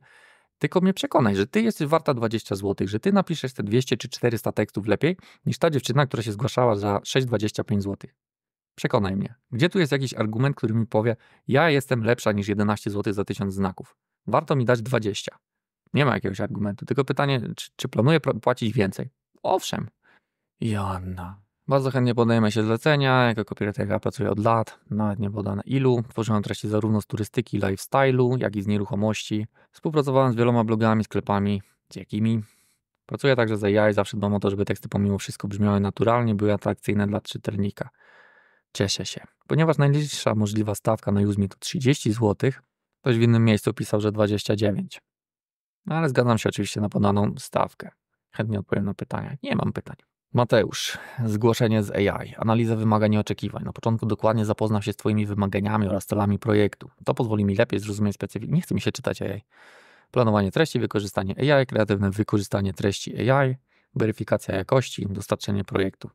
Speaker 1: Tylko mnie przekonaj, że ty jesteś warta 20 zł, że ty napiszesz te 200 czy 400 tekstów lepiej niż ta dziewczyna, która się zgłaszała za 6,25 zł. Przekonaj mnie. Gdzie tu jest jakiś argument, który mi powie, ja jestem lepsza niż 11 zł za 1000 znaków. Warto mi dać 20. Nie ma jakiegoś argumentu, tylko pytanie, czy, czy planuję płacić więcej? Owszem. Joanna. Bardzo chętnie podejmę się zlecenia, jako copywriterka pracuję od lat, nawet nie podane ilu. Tworzyłam treści zarówno z turystyki, lifestyle'u, jak i z nieruchomości. Współpracowałem z wieloma blogami, sklepami, z jakimi. Pracuję także za AI, zawsze dbam o to, żeby teksty pomimo wszystko brzmiały naturalnie, były atrakcyjne dla czytelnika. Cieszę się, ponieważ najniższa możliwa stawka na Juzmi to 30 zł, ktoś w innym miejscu pisał, że 29. No ale zgadzam się oczywiście na podaną stawkę. Chętnie odpowiem na pytania. Nie mam pytań. Mateusz, zgłoszenie z AI, analiza wymagań i oczekiwań. Na początku dokładnie zapoznam się z Twoimi wymaganiami oraz celami projektu. To pozwoli mi lepiej zrozumieć specyfikę. Nie chce mi się czytać AI. Planowanie treści, wykorzystanie AI, kreatywne wykorzystanie treści AI, weryfikacja jakości, dostarczenie projektu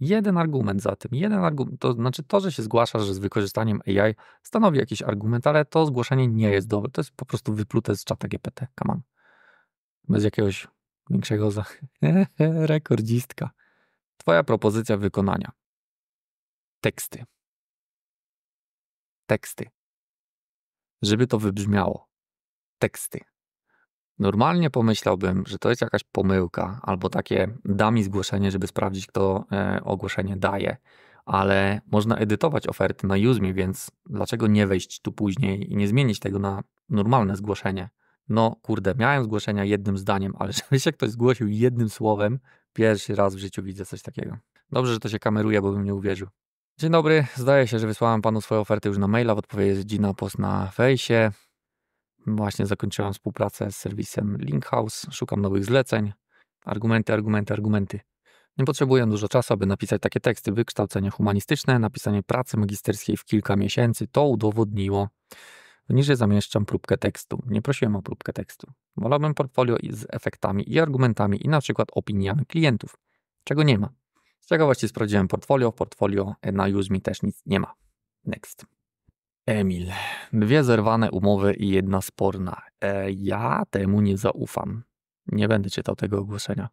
Speaker 1: jeden argument za tym. Jeden argument, to znaczy to, że się zgłaszasz że z wykorzystaniem AI stanowi jakiś argument, ale to zgłoszenie nie jest dobre. To jest po prostu wyplute z czata GPT. Come on. Bez jakiegoś większego za... rekordzistka. Twoja propozycja wykonania. Teksty. Teksty. Żeby to wybrzmiało. Teksty. Normalnie pomyślałbym, że to jest jakaś pomyłka albo takie dami zgłoszenie, żeby sprawdzić, kto e, ogłoszenie daje, ale można edytować oferty na Uzmi, więc dlaczego nie wejść tu później i nie zmienić tego na normalne zgłoszenie? No kurde, miałem zgłoszenia jednym zdaniem, ale żeby się ktoś zgłosił jednym słowem, pierwszy raz w życiu widzę coś takiego. Dobrze, że to się kameruje, bo bym nie uwierzył. Dzień dobry, zdaje się, że wysłałem panu swoje oferty już na maila, w odpowiedzi na post na fejsie. Właśnie zakończyłem współpracę z serwisem Linkhouse, szukam nowych zleceń. Argumenty, argumenty, argumenty. Nie potrzebuję dużo czasu, aby napisać takie teksty. Wykształcenie humanistyczne, napisanie pracy magisterskiej w kilka miesięcy to udowodniło. Niżej zamieszczam próbkę tekstu. Nie prosiłem o próbkę tekstu. Wolałbym portfolio z efektami i argumentami i na przykład opiniami klientów, czego nie ma. Z ciekawości sprawdziłem portfolio. Portfolio na UseMe też nic nie ma. Next. Emil. Dwie zerwane umowy i jedna sporna. E, ja temu nie zaufam. Nie będę czytał tego ogłoszenia.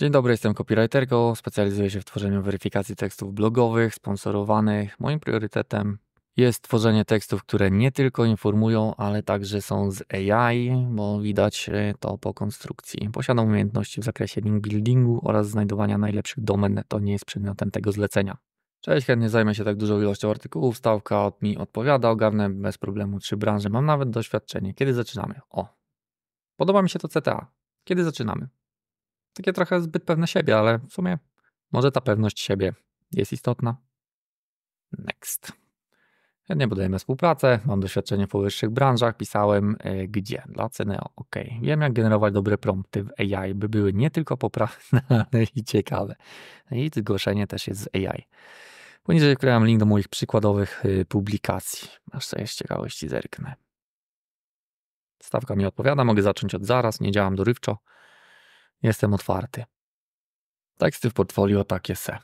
Speaker 1: Dzień dobry, jestem copywriterką. Specjalizuję się w tworzeniu weryfikacji tekstów blogowych, sponsorowanych. Moim priorytetem jest tworzenie tekstów, które nie tylko informują, ale także są z AI, bo widać e, to po konstrukcji. Posiadam umiejętności w zakresie link buildingu oraz znajdowania najlepszych domen. To nie jest przedmiotem tego zlecenia. Cześć, chętnie zajmę się tak dużą ilością artykułów, stawka od mi odpowiada, ogarnę bez problemu trzy branże, mam nawet doświadczenie. Kiedy zaczynamy? O, podoba mi się to CTA. Kiedy zaczynamy? Takie trochę zbyt pewne siebie, ale w sumie może ta pewność siebie jest istotna. Next. Chętnie podejmę współpracę, mam doświadczenie w powyższych branżach, pisałem y, gdzie, dla ceny ok. Wiem jak generować dobre prompty w AI, by były nie tylko poprawne, ale i ciekawe. I zgłoszenie też jest z AI. Poniżej wklejam link do moich przykładowych y, publikacji. Aż sobie z ciekawości zerknę. Stawka mi odpowiada, mogę zacząć od zaraz, nie działam dorywczo. Jestem otwarty. Teksty w portfolio takie se.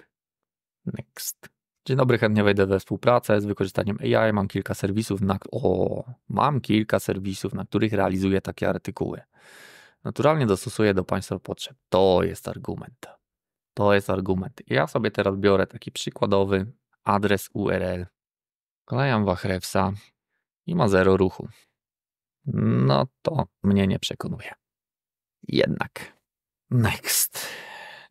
Speaker 1: Next. Dzień dobry, chętnie wejdę we współpracę z wykorzystaniem AI. Mam kilka serwisów, na... o, mam kilka serwisów, na których realizuję takie artykuły. Naturalnie dostosuję do Państwa potrzeb. To jest argument. To jest argument. Ja sobie teraz biorę taki przykładowy adres URL. Klejam Wachrewsa i ma zero ruchu. No to mnie nie przekonuje. Jednak. Next.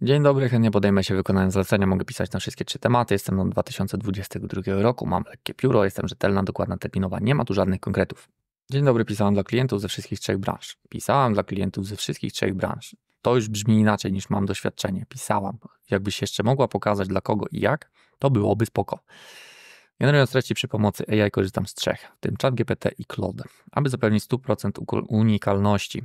Speaker 1: Dzień dobry, chętnie podejmę się wykonania zlecenia. Mogę pisać na wszystkie trzy tematy. Jestem od 2022 roku, mam lekkie pióro, jestem rzetelna, dokładna, terminowa, nie ma tu żadnych konkretów. Dzień dobry, pisałam dla klientów ze wszystkich trzech branż. Pisałam dla klientów ze wszystkich trzech branż. To już brzmi inaczej niż mam doświadczenie. Pisałam. Jakbyś jeszcze mogła pokazać dla kogo i jak, to byłoby spoko. Generując treści przy pomocy AI korzystam z trzech, w tym ChatGPT i Claude, aby zapewnić 100% unikalności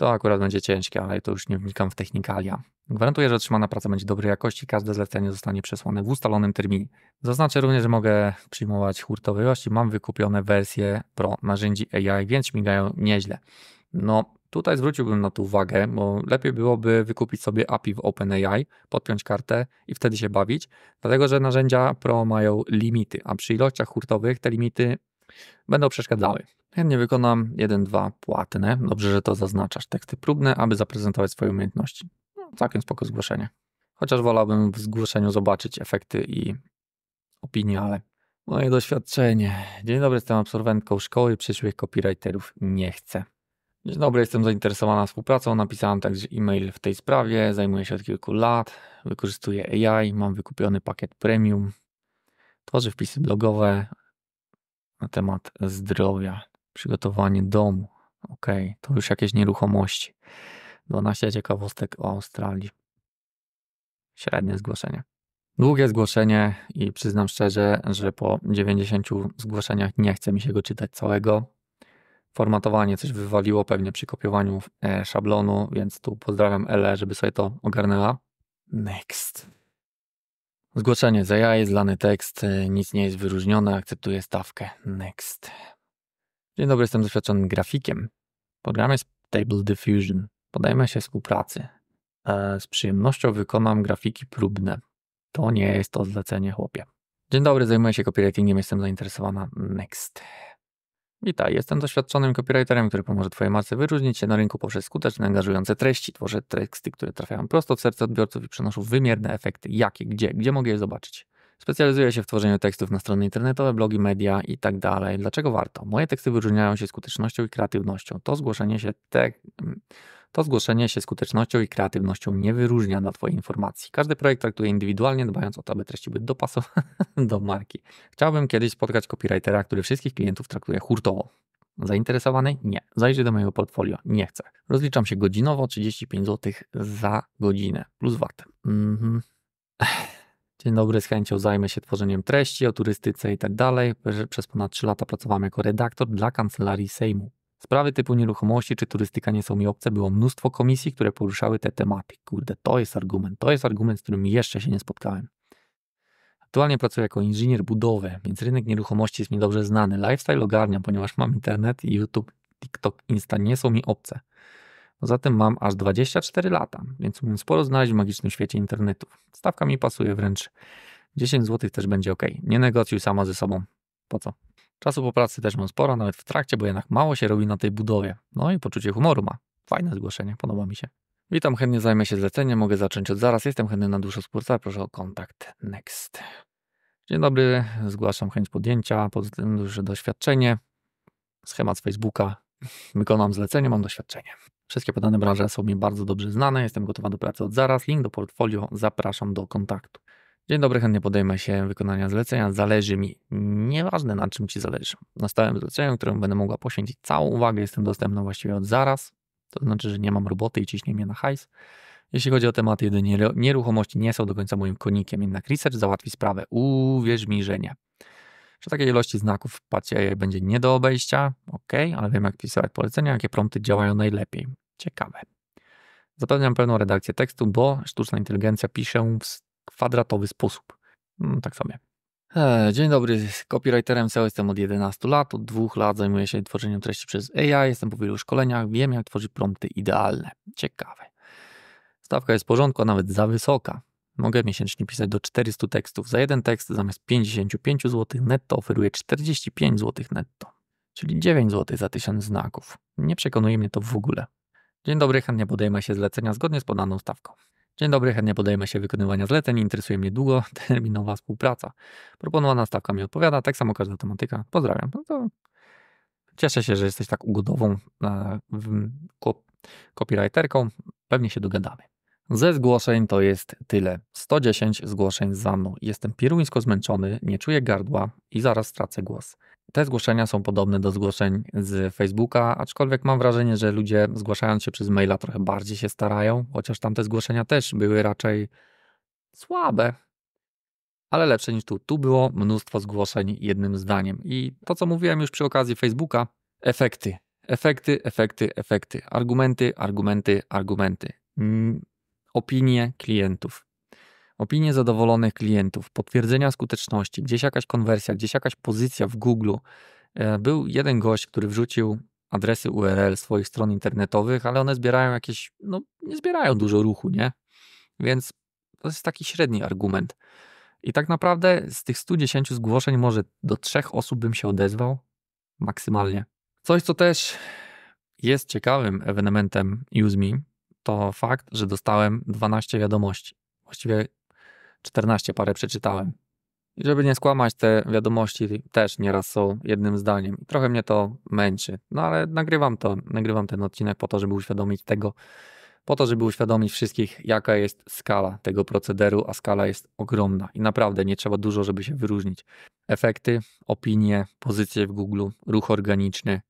Speaker 1: to akurat będzie ciężkie, ale to już nie wnikam w technikalia. Gwarantuję, że otrzymana praca będzie dobrej jakości, każde zlecenie zostanie przesłane w ustalonym terminie. Zaznaczę również, że mogę przyjmować hurtowe ilości, mam wykupione wersje pro narzędzi AI, więc migają nieźle. No, tutaj zwróciłbym na to uwagę, bo lepiej byłoby wykupić sobie API w OpenAI, podpiąć kartę i wtedy się bawić, dlatego że narzędzia pro mają limity, a przy ilościach hurtowych te limity będą przeszkadzały. Chętnie wykonam 1-2 płatne. Dobrze, że to zaznaczasz. Teksty próbne, aby zaprezentować swoje umiejętności. No, całkiem spoko zgłoszenie. Chociaż wolałbym w zgłoszeniu zobaczyć efekty i opinie, ale moje doświadczenie. Dzień dobry, jestem absolwentką szkoły przyszłych copywriterów. Nie chcę. Dzień dobry, jestem zainteresowana współpracą. Napisałam także e-mail w tej sprawie. Zajmuję się od kilku lat. Wykorzystuję AI. Mam wykupiony pakiet premium. Tworzę wpisy blogowe, na temat zdrowia, przygotowanie domu. Ok, to już jakieś nieruchomości. 12 ciekawostek o Australii. Średnie zgłoszenie. Długie zgłoszenie i przyznam szczerze, że po 90 zgłoszeniach nie chce mi się go czytać całego. Formatowanie coś wywaliło pewnie przy kopiowaniu e, szablonu, więc tu pozdrawiam Ele, żeby sobie to ogarnęła. Next. Zgłoszenie za ja jest lany tekst, y, nic nie jest wyróżnione, akceptuję stawkę. Next. Dzień dobry, jestem doświadczonym grafikiem. Program jest Table Diffusion. Podajmy się współpracy. E, z przyjemnością wykonam grafiki próbne. To nie jest to zlecenie, chłopie. Dzień dobry, zajmuję się copywritingiem, jestem zainteresowana. Next. Witaj, jestem doświadczonym copywriterem, który pomoże Twojej marce wyróżnić się na rynku poprzez skuteczne, angażujące treści. Tworzę teksty, które trafiają prosto w serce odbiorców i przynoszą wymierne efekty. Jakie, gdzie, gdzie mogę je zobaczyć? Specjalizuję się w tworzeniu tekstów na strony internetowe, blogi, media i tak dalej. Dlaczego warto? Moje teksty wyróżniają się skutecznością i kreatywnością. To zgłoszenie się tekstów. Mm, to zgłoszenie się skutecznością i kreatywnością nie wyróżnia na Twojej informacji. Każdy projekt traktuje indywidualnie, dbając o to, aby treści były dopasowane do marki. Chciałbym kiedyś spotkać copywritera, który wszystkich klientów traktuje hurtowo. Zainteresowany? Nie. Zajrzyj do mojego portfolio. Nie chcę. Rozliczam się godzinowo 35 zł za godzinę plus VAT. Mhm. Dzień dobry, z chęcią zajmę się tworzeniem treści o turystyce i tak dalej. Przez ponad 3 lata pracowałem jako redaktor dla kancelarii Sejmu. Sprawy typu nieruchomości czy turystyka nie są mi obce. Było mnóstwo komisji, które poruszały te tematy. Kurde, to jest argument. To jest argument, z którym jeszcze się nie spotkałem. Aktualnie pracuję jako inżynier budowy, więc rynek nieruchomości jest mi dobrze znany. Lifestyle ogarniam, ponieważ mam internet i YouTube, TikTok, Insta nie są mi obce. Poza tym mam aż 24 lata, więc umiem sporo znaleźć w magicznym świecie internetu. Stawka mi pasuje wręcz. 10 zł też będzie ok. Nie negocjuj sama ze sobą. Po co? Czasu po pracy też mam sporo, nawet w trakcie, bo jednak mało się robi na tej budowie. No i poczucie humoru ma. Fajne zgłoszenie, podoba mi się. Witam, chętnie zajmę się zleceniem, mogę zacząć od zaraz. Jestem chętny na dłuższą współpracę, proszę o kontakt. Next. Dzień dobry, zgłaszam chęć podjęcia, poza duże doświadczenie. Schemat z Facebooka. Wykonam zlecenie, mam doświadczenie. Wszystkie podane branże są mi bardzo dobrze znane, jestem gotowa do pracy od zaraz. Link do portfolio, zapraszam do kontaktu. Dzień dobry, chętnie podejmę się wykonania zlecenia. Zależy mi, nieważne na czym ci zależy. Na zlecenie, zleceniu, któremu będę mogła poświęcić całą uwagę, jestem dostępna właściwie od zaraz. To znaczy, że nie mam roboty i ciśnie mnie na hajs. Jeśli chodzi o tematy jedynie nieruchomości, nie są do końca moim konikiem, jednak research załatwi sprawę. Uwierz mi, że nie. Przy takiej ilości znaków w będzie nie do obejścia, ok, ale wiem jak pisywać polecenia, jakie prompty działają najlepiej. Ciekawe. Zapewniam pełną redakcję tekstu, bo sztuczna inteligencja pisze w kwadratowy sposób. Mm, tak sobie. E, dzień dobry, copywriterem SEO jestem od 11 lat, od dwóch lat zajmuję się tworzeniem treści przez AI, jestem po wielu szkoleniach, wiem jak tworzyć prompty idealne. Ciekawe. Stawka jest w porządku, a nawet za wysoka. Mogę miesięcznie pisać do 400 tekstów. Za jeden tekst zamiast 55 zł netto oferuję 45 zł netto, czyli 9 zł za 1000 znaków. Nie przekonuje mnie to w ogóle. Dzień dobry, chętnie podejmę się zlecenia zgodnie z podaną stawką. Dzień dobry, chętnie podejmę się wykonywania zleceń, interesuje mnie długoterminowa współpraca. Proponowana stawka mi odpowiada, tak samo każda tematyka. Pozdrawiam. No to cieszę się, że jesteś tak ugodową e, copywriterką. Pewnie się dogadamy. Ze zgłoszeń to jest tyle. 110 zgłoszeń za mną. Jestem pieruńsko zmęczony, nie czuję gardła i zaraz stracę głos. Te zgłoszenia są podobne do zgłoszeń z Facebooka, aczkolwiek mam wrażenie, że ludzie zgłaszając się przez maila trochę bardziej się starają, chociaż tamte zgłoszenia też były raczej słabe, ale lepsze niż tu. Tu było mnóstwo zgłoszeń jednym zdaniem. I to, co mówiłem już przy okazji Facebooka, efekty. Efekty, efekty, efekty. Argumenty, argumenty, argumenty. Mm, opinie klientów. Opinie zadowolonych klientów, potwierdzenia skuteczności, gdzieś jakaś konwersja, gdzieś jakaś pozycja w Google. E, był jeden gość, który wrzucił adresy URL swoich stron internetowych, ale one zbierają jakieś, no nie zbierają dużo ruchu, nie? Więc to jest taki średni argument. I tak naprawdę z tych 110 zgłoszeń może do trzech osób bym się odezwał maksymalnie. Coś, co też jest ciekawym ewenementem UseMe, to fakt, że dostałem 12 wiadomości. Właściwie 14 parę przeczytałem. I żeby nie skłamać, te wiadomości też nieraz są jednym zdaniem. trochę mnie to męczy. No ale nagrywam to, nagrywam ten odcinek po to, żeby uświadomić tego, po to, żeby uświadomić wszystkich, jaka jest skala tego procederu, a skala jest ogromna i naprawdę nie trzeba dużo, żeby się wyróżnić. Efekty, opinie, pozycje w Google, ruch organiczny,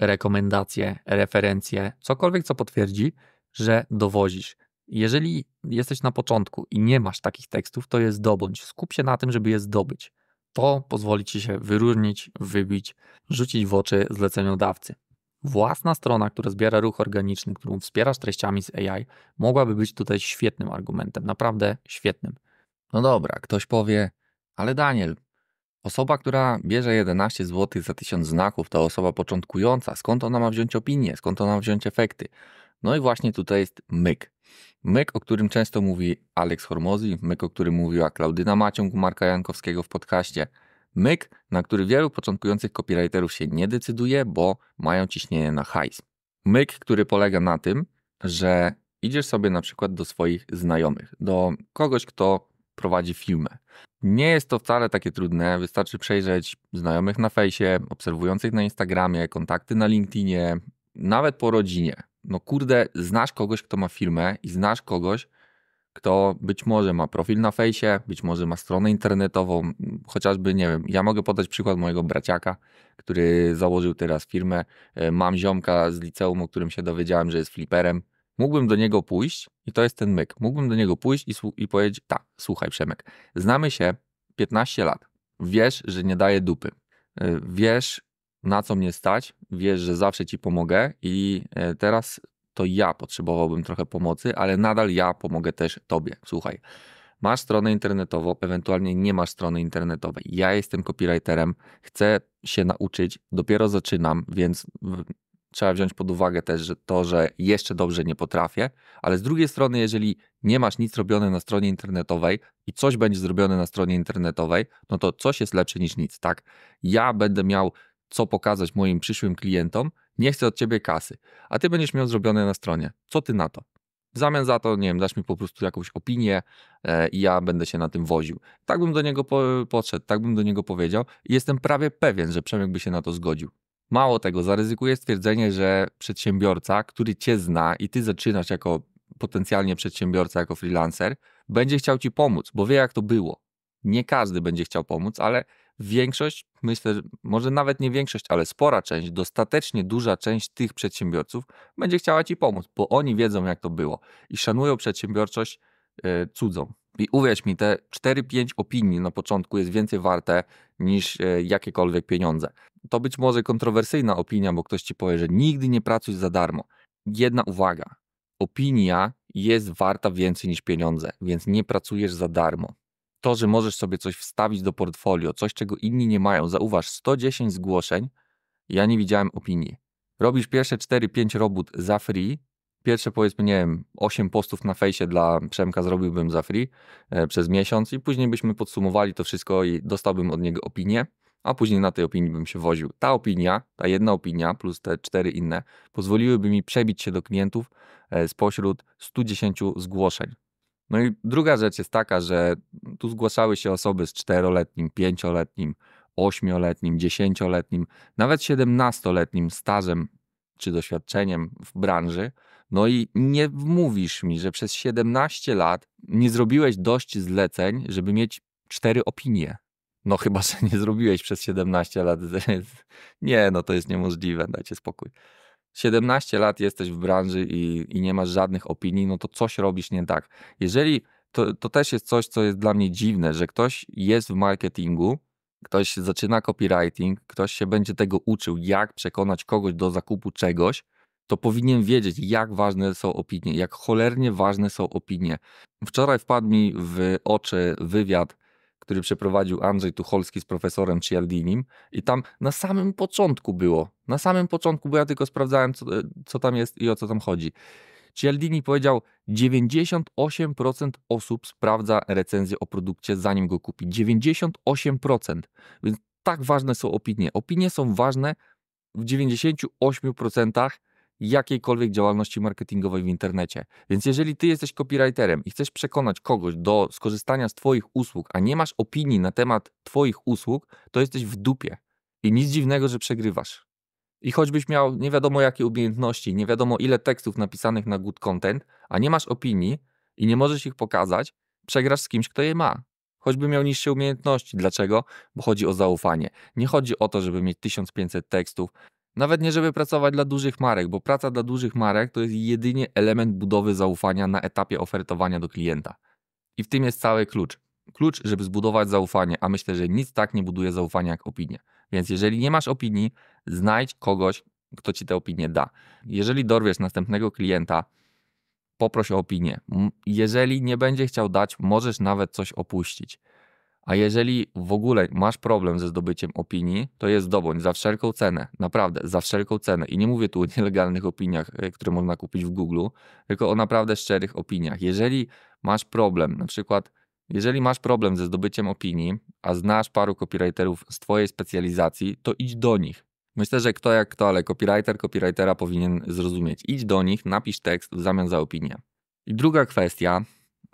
Speaker 1: rekomendacje, referencje, cokolwiek, co potwierdzi, że dowozisz, jeżeli jesteś na początku i nie masz takich tekstów, to je zdobądź. Skup się na tym, żeby je zdobyć. To pozwoli ci się wyróżnić, wybić, rzucić w oczy zleceniodawcy. Własna strona, która zbiera ruch organiczny, którą wspierasz treściami z AI, mogłaby być tutaj świetnym argumentem, naprawdę świetnym. No dobra, ktoś powie, ale Daniel, osoba, która bierze 11 zł za 1000 znaków, to osoba początkująca, skąd ona ma wziąć opinię, skąd ona ma wziąć efekty? No i właśnie tutaj jest myk. Myk, o którym często mówi Alex Hormozy, myk, o którym mówiła Klaudyna Maciąg Marka Jankowskiego w podcaście. Myk, na który wielu początkujących copywriterów się nie decyduje, bo mają ciśnienie na hajs. Myk, który polega na tym, że idziesz sobie na przykład do swoich znajomych, do kogoś, kto prowadzi filmy. Nie jest to wcale takie trudne, wystarczy przejrzeć znajomych na fejsie, obserwujących na Instagramie, kontakty na LinkedInie, nawet po rodzinie no kurde, znasz kogoś, kto ma firmę i znasz kogoś, kto być może ma profil na fejsie, być może ma stronę internetową, chociażby, nie wiem, ja mogę podać przykład mojego braciaka, który założył teraz firmę, e, mam ziomka z liceum, o którym się dowiedziałem, że jest fliperem, mógłbym do niego pójść i to jest ten myk, mógłbym do niego pójść i, i powiedzieć, tak, słuchaj Przemek, znamy się 15 lat, wiesz, że nie daję dupy, e, wiesz, na co mnie stać, wiesz, że zawsze ci pomogę i e, teraz to ja potrzebowałbym trochę pomocy, ale nadal ja pomogę też tobie. Słuchaj, masz stronę internetową, ewentualnie nie masz strony internetowej. Ja jestem copywriterem, chcę się nauczyć, dopiero zaczynam, więc trzeba wziąć pod uwagę też że to, że jeszcze dobrze nie potrafię, ale z drugiej strony, jeżeli nie masz nic robione na stronie internetowej i coś będzie zrobione na stronie internetowej, no to coś jest lepsze niż nic, tak? Ja będę miał co pokazać moim przyszłym klientom, nie chcę od ciebie kasy, a ty będziesz miał zrobione na stronie. Co ty na to? W zamian za to, nie wiem, dasz mi po prostu jakąś opinię e, i ja będę się na tym woził. Tak bym do niego po, podszedł, tak bym do niego powiedział i jestem prawie pewien, że Przemek by się na to zgodził. Mało tego, zaryzykuję stwierdzenie, że przedsiębiorca, który cię zna i ty zaczynasz jako potencjalnie przedsiębiorca, jako freelancer, będzie chciał ci pomóc, bo wie jak to było. Nie każdy będzie chciał pomóc, ale większość, myślę, może nawet nie większość, ale spora część, dostatecznie duża część tych przedsiębiorców będzie chciała ci pomóc, bo oni wiedzą, jak to było i szanują przedsiębiorczość e, cudzą. I uwierz mi, te 4-5 opinii na początku jest więcej warte niż e, jakiekolwiek pieniądze. To być może kontrowersyjna opinia, bo ktoś ci powie, że nigdy nie pracuj za darmo. Jedna uwaga: opinia jest warta więcej niż pieniądze, więc nie pracujesz za darmo to, że możesz sobie coś wstawić do portfolio, coś, czego inni nie mają. Zauważ, 110 zgłoszeń, ja nie widziałem opinii. Robisz pierwsze 4-5 robót za free, pierwsze powiedzmy, nie wiem, 8 postów na fejsie dla Przemka zrobiłbym za free e, przez miesiąc i później byśmy podsumowali to wszystko i dostałbym od niego opinię, a później na tej opinii bym się woził. Ta opinia, ta jedna opinia plus te cztery inne pozwoliłyby mi przebić się do klientów e, spośród 110 zgłoszeń. No i druga rzecz jest taka, że tu zgłaszały się osoby z czteroletnim, pięcioletnim, ośmioletnim, dziesięcioletnim, nawet siedemnastoletnim stażem czy doświadczeniem w branży. No i nie wmówisz mi, że przez 17 lat nie zrobiłeś dość zleceń, żeby mieć cztery opinie. No chyba, że nie zrobiłeś przez 17 lat. Nie, no to jest niemożliwe, dajcie spokój. 17 lat jesteś w branży i, i nie masz żadnych opinii, no to coś robisz nie tak. Jeżeli to, to też jest coś, co jest dla mnie dziwne, że ktoś jest w marketingu, ktoś zaczyna copywriting, ktoś się będzie tego uczył, jak przekonać kogoś do zakupu czegoś, to powinien wiedzieć, jak ważne są opinie, jak cholernie ważne są opinie. Wczoraj wpadł mi w oczy wywiad który przeprowadził Andrzej Tucholski z profesorem Cialdinim i tam na samym początku było, na samym początku, bo ja tylko sprawdzałem, co, e, co tam jest i o co tam chodzi. Cialdini powiedział, 98% osób sprawdza recenzję o produkcie, zanim go kupi. 98%. Więc tak ważne są opinie. Opinie są ważne w 98% jakiejkolwiek działalności marketingowej w internecie. Więc jeżeli ty jesteś copywriterem i chcesz przekonać kogoś do skorzystania z Twoich usług, a nie masz opinii na temat Twoich usług, to jesteś w dupie. I nic dziwnego, że przegrywasz. I choćbyś miał nie wiadomo jakie umiejętności, nie wiadomo ile tekstów napisanych na good content, a nie masz opinii i nie możesz ich pokazać, przegrasz z kimś, kto je ma. Choćby miał niższe umiejętności. Dlaczego? Bo chodzi o zaufanie. Nie chodzi o to, żeby mieć 1500 tekstów, nawet nie, żeby pracować dla dużych marek, bo praca dla dużych marek to jest jedynie element budowy zaufania na etapie ofertowania do klienta. I w tym jest cały klucz. Klucz, żeby zbudować zaufanie, a myślę, że nic tak nie buduje zaufania jak opinie. Więc jeżeli nie masz opinii, znajdź kogoś, kto ci tę opinię da. Jeżeli dorwiesz następnego klienta, poproś o opinię. Jeżeli nie będzie chciał dać, możesz nawet coś opuścić. A jeżeli w ogóle masz problem ze zdobyciem opinii, to jest zdobądź za wszelką cenę, naprawdę, za wszelką cenę. I nie mówię tu o nielegalnych opiniach, e, które można kupić w Google, tylko o naprawdę szczerych opiniach. Jeżeli masz problem, na przykład, jeżeli masz problem ze zdobyciem opinii, a znasz paru copywriterów z Twojej specjalizacji, to idź do nich. Myślę, że kto jak kto, ale copywriter copywritera powinien zrozumieć. Idź do nich, napisz tekst w zamian za opinię. I druga kwestia,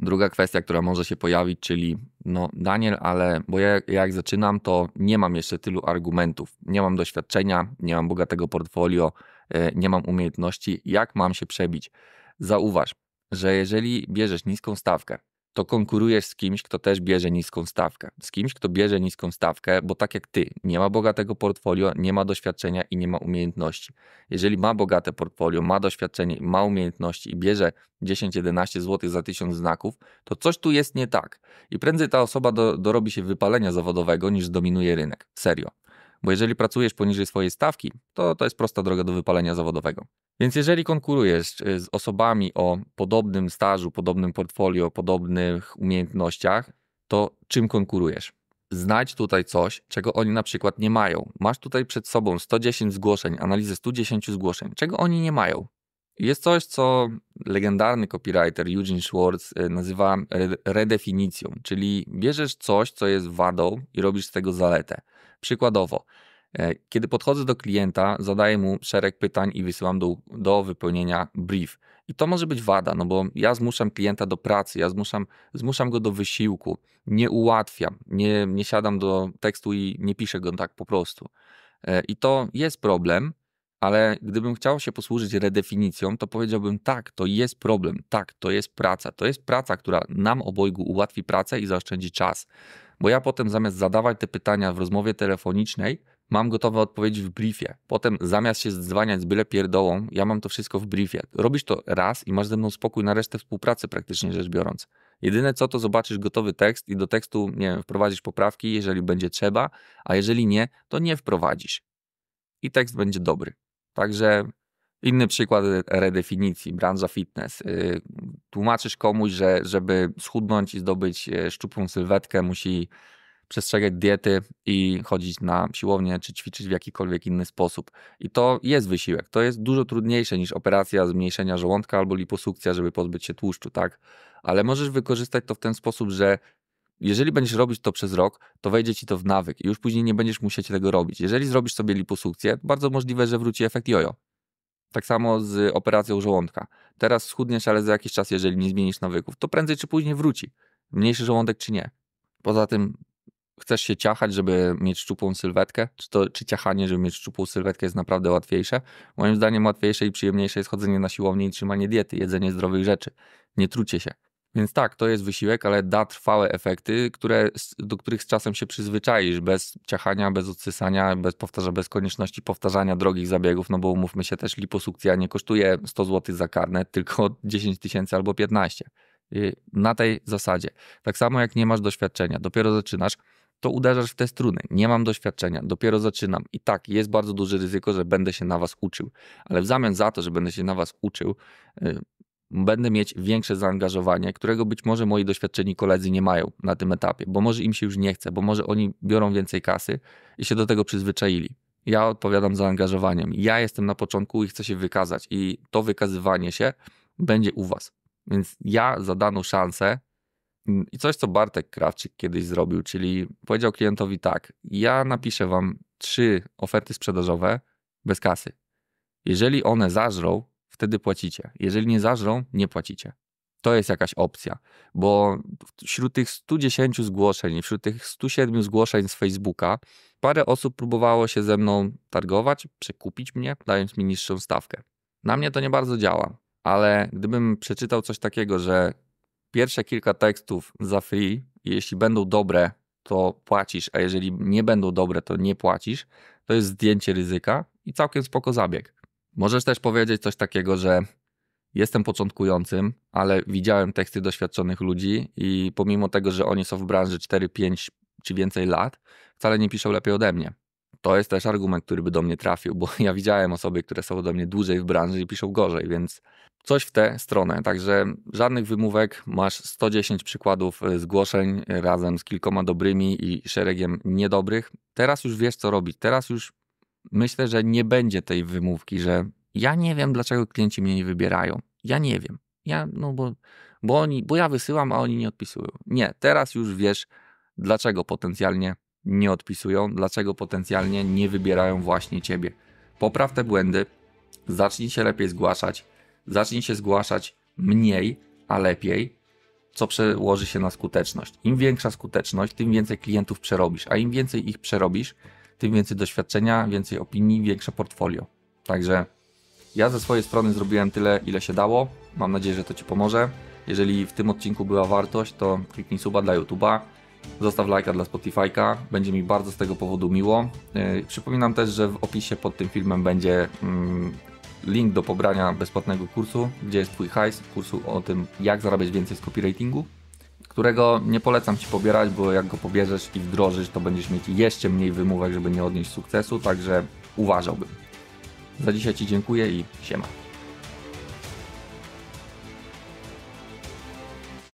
Speaker 1: Druga kwestia, która może się pojawić, czyli no Daniel, ale bo ja jak zaczynam, to nie mam jeszcze tylu argumentów, nie mam doświadczenia, nie mam bogatego portfolio, e, nie mam umiejętności, jak mam się przebić. Zauważ, że jeżeli bierzesz niską stawkę, to konkurujesz z kimś, kto też bierze niską stawkę. Z kimś, kto bierze niską stawkę, bo tak jak ty, nie ma bogatego portfolio, nie ma doświadczenia i nie ma umiejętności. Jeżeli ma bogate portfolio, ma doświadczenie, ma umiejętności i bierze 10-11 zł za 1000 znaków, to coś tu jest nie tak. I prędzej ta osoba do, dorobi się wypalenia zawodowego niż zdominuje rynek. Serio. Bo jeżeli pracujesz poniżej swojej stawki, to to jest prosta droga do wypalenia zawodowego. Więc jeżeli konkurujesz e, z osobami o podobnym stażu, podobnym portfolio, podobnych umiejętnościach, to czym konkurujesz? Znajdź tutaj coś, czego oni na przykład nie mają. Masz tutaj przed sobą 110 zgłoszeń, analizę 110 zgłoszeń, czego oni nie mają. Jest coś, co legendarny copywriter Eugene Schwartz e, nazywa redefinicją, czyli bierzesz coś, co jest wadą i robisz z tego zaletę. Przykładowo, E, kiedy podchodzę do klienta, zadaję mu szereg pytań i wysyłam do, do wypełnienia brief. I to może być wada, no bo ja zmuszam klienta do pracy, ja zmuszam, zmuszam go do wysiłku, nie ułatwiam, nie, nie siadam do tekstu i nie piszę go tak po prostu. E, I to jest problem, ale gdybym chciał się posłużyć redefinicją, to powiedziałbym tak, to jest problem, tak, to jest praca. To jest praca, która nam obojgu ułatwi pracę i zaoszczędzi czas. Bo ja potem zamiast zadawać te pytania w rozmowie telefonicznej, mam gotowe odpowiedzi w briefie. Potem zamiast się zdzwaniać z byle pierdołą, ja mam to wszystko w briefie. Robisz to raz i masz ze mną spokój na resztę współpracy praktycznie rzecz biorąc. Jedyne co, to zobaczysz gotowy tekst i do tekstu, nie wiem, wprowadzisz poprawki, jeżeli będzie trzeba, a jeżeli nie, to nie wprowadzisz. I tekst będzie dobry. Także inny przykład redefinicji, branża fitness. Y, tłumaczysz komuś, że żeby schudnąć i zdobyć y, szczupłą sylwetkę, musi przestrzegać diety i chodzić na siłownię czy ćwiczyć w jakikolwiek inny sposób. I to jest wysiłek. To jest dużo trudniejsze niż operacja zmniejszenia żołądka albo liposukcja, żeby pozbyć się tłuszczu, tak? Ale możesz wykorzystać to w ten sposób, że jeżeli będziesz robić to przez rok, to wejdzie ci to w nawyk i już później nie będziesz musieć tego robić. Jeżeli zrobisz sobie liposukcję, bardzo możliwe, że wróci efekt jojo. Tak samo z operacją żołądka. Teraz schudniesz, ale za jakiś czas, jeżeli nie zmienisz nawyków, to prędzej czy później wróci. Mniejszy żołądek czy nie. Poza tym chcesz się ciachać, żeby mieć szczupłą sylwetkę, czy, to, czy ciachanie, żeby mieć szczupłą sylwetkę jest naprawdę łatwiejsze. Moim zdaniem łatwiejsze i przyjemniejsze jest chodzenie na siłownię i trzymanie diety, jedzenie zdrowych rzeczy. Nie trucie się. Więc tak, to jest wysiłek, ale da trwałe efekty, które, do których z czasem się przyzwyczaisz, bez ciachania, bez odsysania, bez, powtarza, bez konieczności powtarzania drogich zabiegów, no bo umówmy się też, liposukcja nie kosztuje 100 zł za karnet, tylko 10 tysięcy albo 15. Y, na tej zasadzie. Tak samo jak nie masz doświadczenia, dopiero zaczynasz, to uderzasz w te struny. Nie mam doświadczenia, dopiero zaczynam. I tak, jest bardzo duże ryzyko, że będę się na was uczył. Ale w zamian za to, że będę się na was uczył, yy, będę mieć większe zaangażowanie, którego być może moi doświadczeni koledzy nie mają na tym etapie, bo może im się już nie chce, bo może oni biorą więcej kasy i się do tego przyzwyczaili. Ja odpowiadam zaangażowaniem. Ja jestem na początku i chcę się wykazać, i to wykazywanie się będzie u was. Więc ja za daną szansę Mm, I coś, co Bartek Krawczyk kiedyś zrobił, czyli powiedział klientowi tak: Ja napiszę wam trzy oferty sprzedażowe bez kasy. Jeżeli one zażrą, wtedy płacicie. Jeżeli nie zażrą, nie płacicie. To jest jakaś opcja, bo wśród tych 110 zgłoszeń, wśród tych 107 zgłoszeń z Facebooka, parę osób próbowało się ze mną targować, przekupić mnie, dając mi niższą stawkę. Na mnie to nie bardzo działa, ale gdybym przeczytał coś takiego, że pierwsze kilka tekstów za free. Jeśli będą dobre, to płacisz, a jeżeli nie będą dobre, to nie płacisz. To jest zdjęcie ryzyka i całkiem spoko zabieg. Możesz też powiedzieć coś takiego, że jestem początkującym, ale widziałem teksty doświadczonych ludzi i pomimo tego, że oni są w branży 4, 5 czy więcej lat, wcale nie piszą lepiej ode mnie. To jest też argument, który by do mnie trafił, bo ja widziałem osoby, które są ode mnie dłużej w branży i piszą gorzej, więc Coś w tę stronę, także żadnych wymówek. Masz 110 przykładów e, zgłoszeń razem z kilkoma dobrymi i szeregiem niedobrych. Teraz już wiesz, co robić. Teraz już myślę, że nie będzie tej wymówki, że ja nie wiem, dlaczego klienci mnie nie wybierają. Ja nie wiem. Ja, no bo, bo, oni, bo ja wysyłam, a oni nie odpisują. Nie, teraz już wiesz, dlaczego potencjalnie nie odpisują, dlaczego potencjalnie nie wybierają właśnie ciebie. Popraw te błędy, zacznij się lepiej zgłaszać Zacznij się zgłaszać mniej, a lepiej, co przełoży się na skuteczność. Im większa skuteczność, tym więcej klientów przerobisz, a im więcej ich przerobisz, tym więcej doświadczenia, więcej opinii, większe portfolio. Także ja ze swojej strony zrobiłem tyle, ile się dało. Mam nadzieję, że to Ci pomoże. Jeżeli w tym odcinku była wartość, to kliknij suba dla YouTube'a, zostaw lajka dla Spotify'ka, będzie mi bardzo z tego powodu miło. Yy, przypominam też, że w opisie pod tym filmem będzie mm, link do pobrania bezpłatnego kursu, gdzie jest Twój hajs, kursu o tym, jak zarabiać więcej z copywritingu, którego nie polecam Ci pobierać, bo jak go pobierzesz i wdrożysz, to będziesz mieć jeszcze mniej wymówek, żeby nie odnieść sukcesu, także uważałbym. Za dzisiaj Ci dziękuję i siema.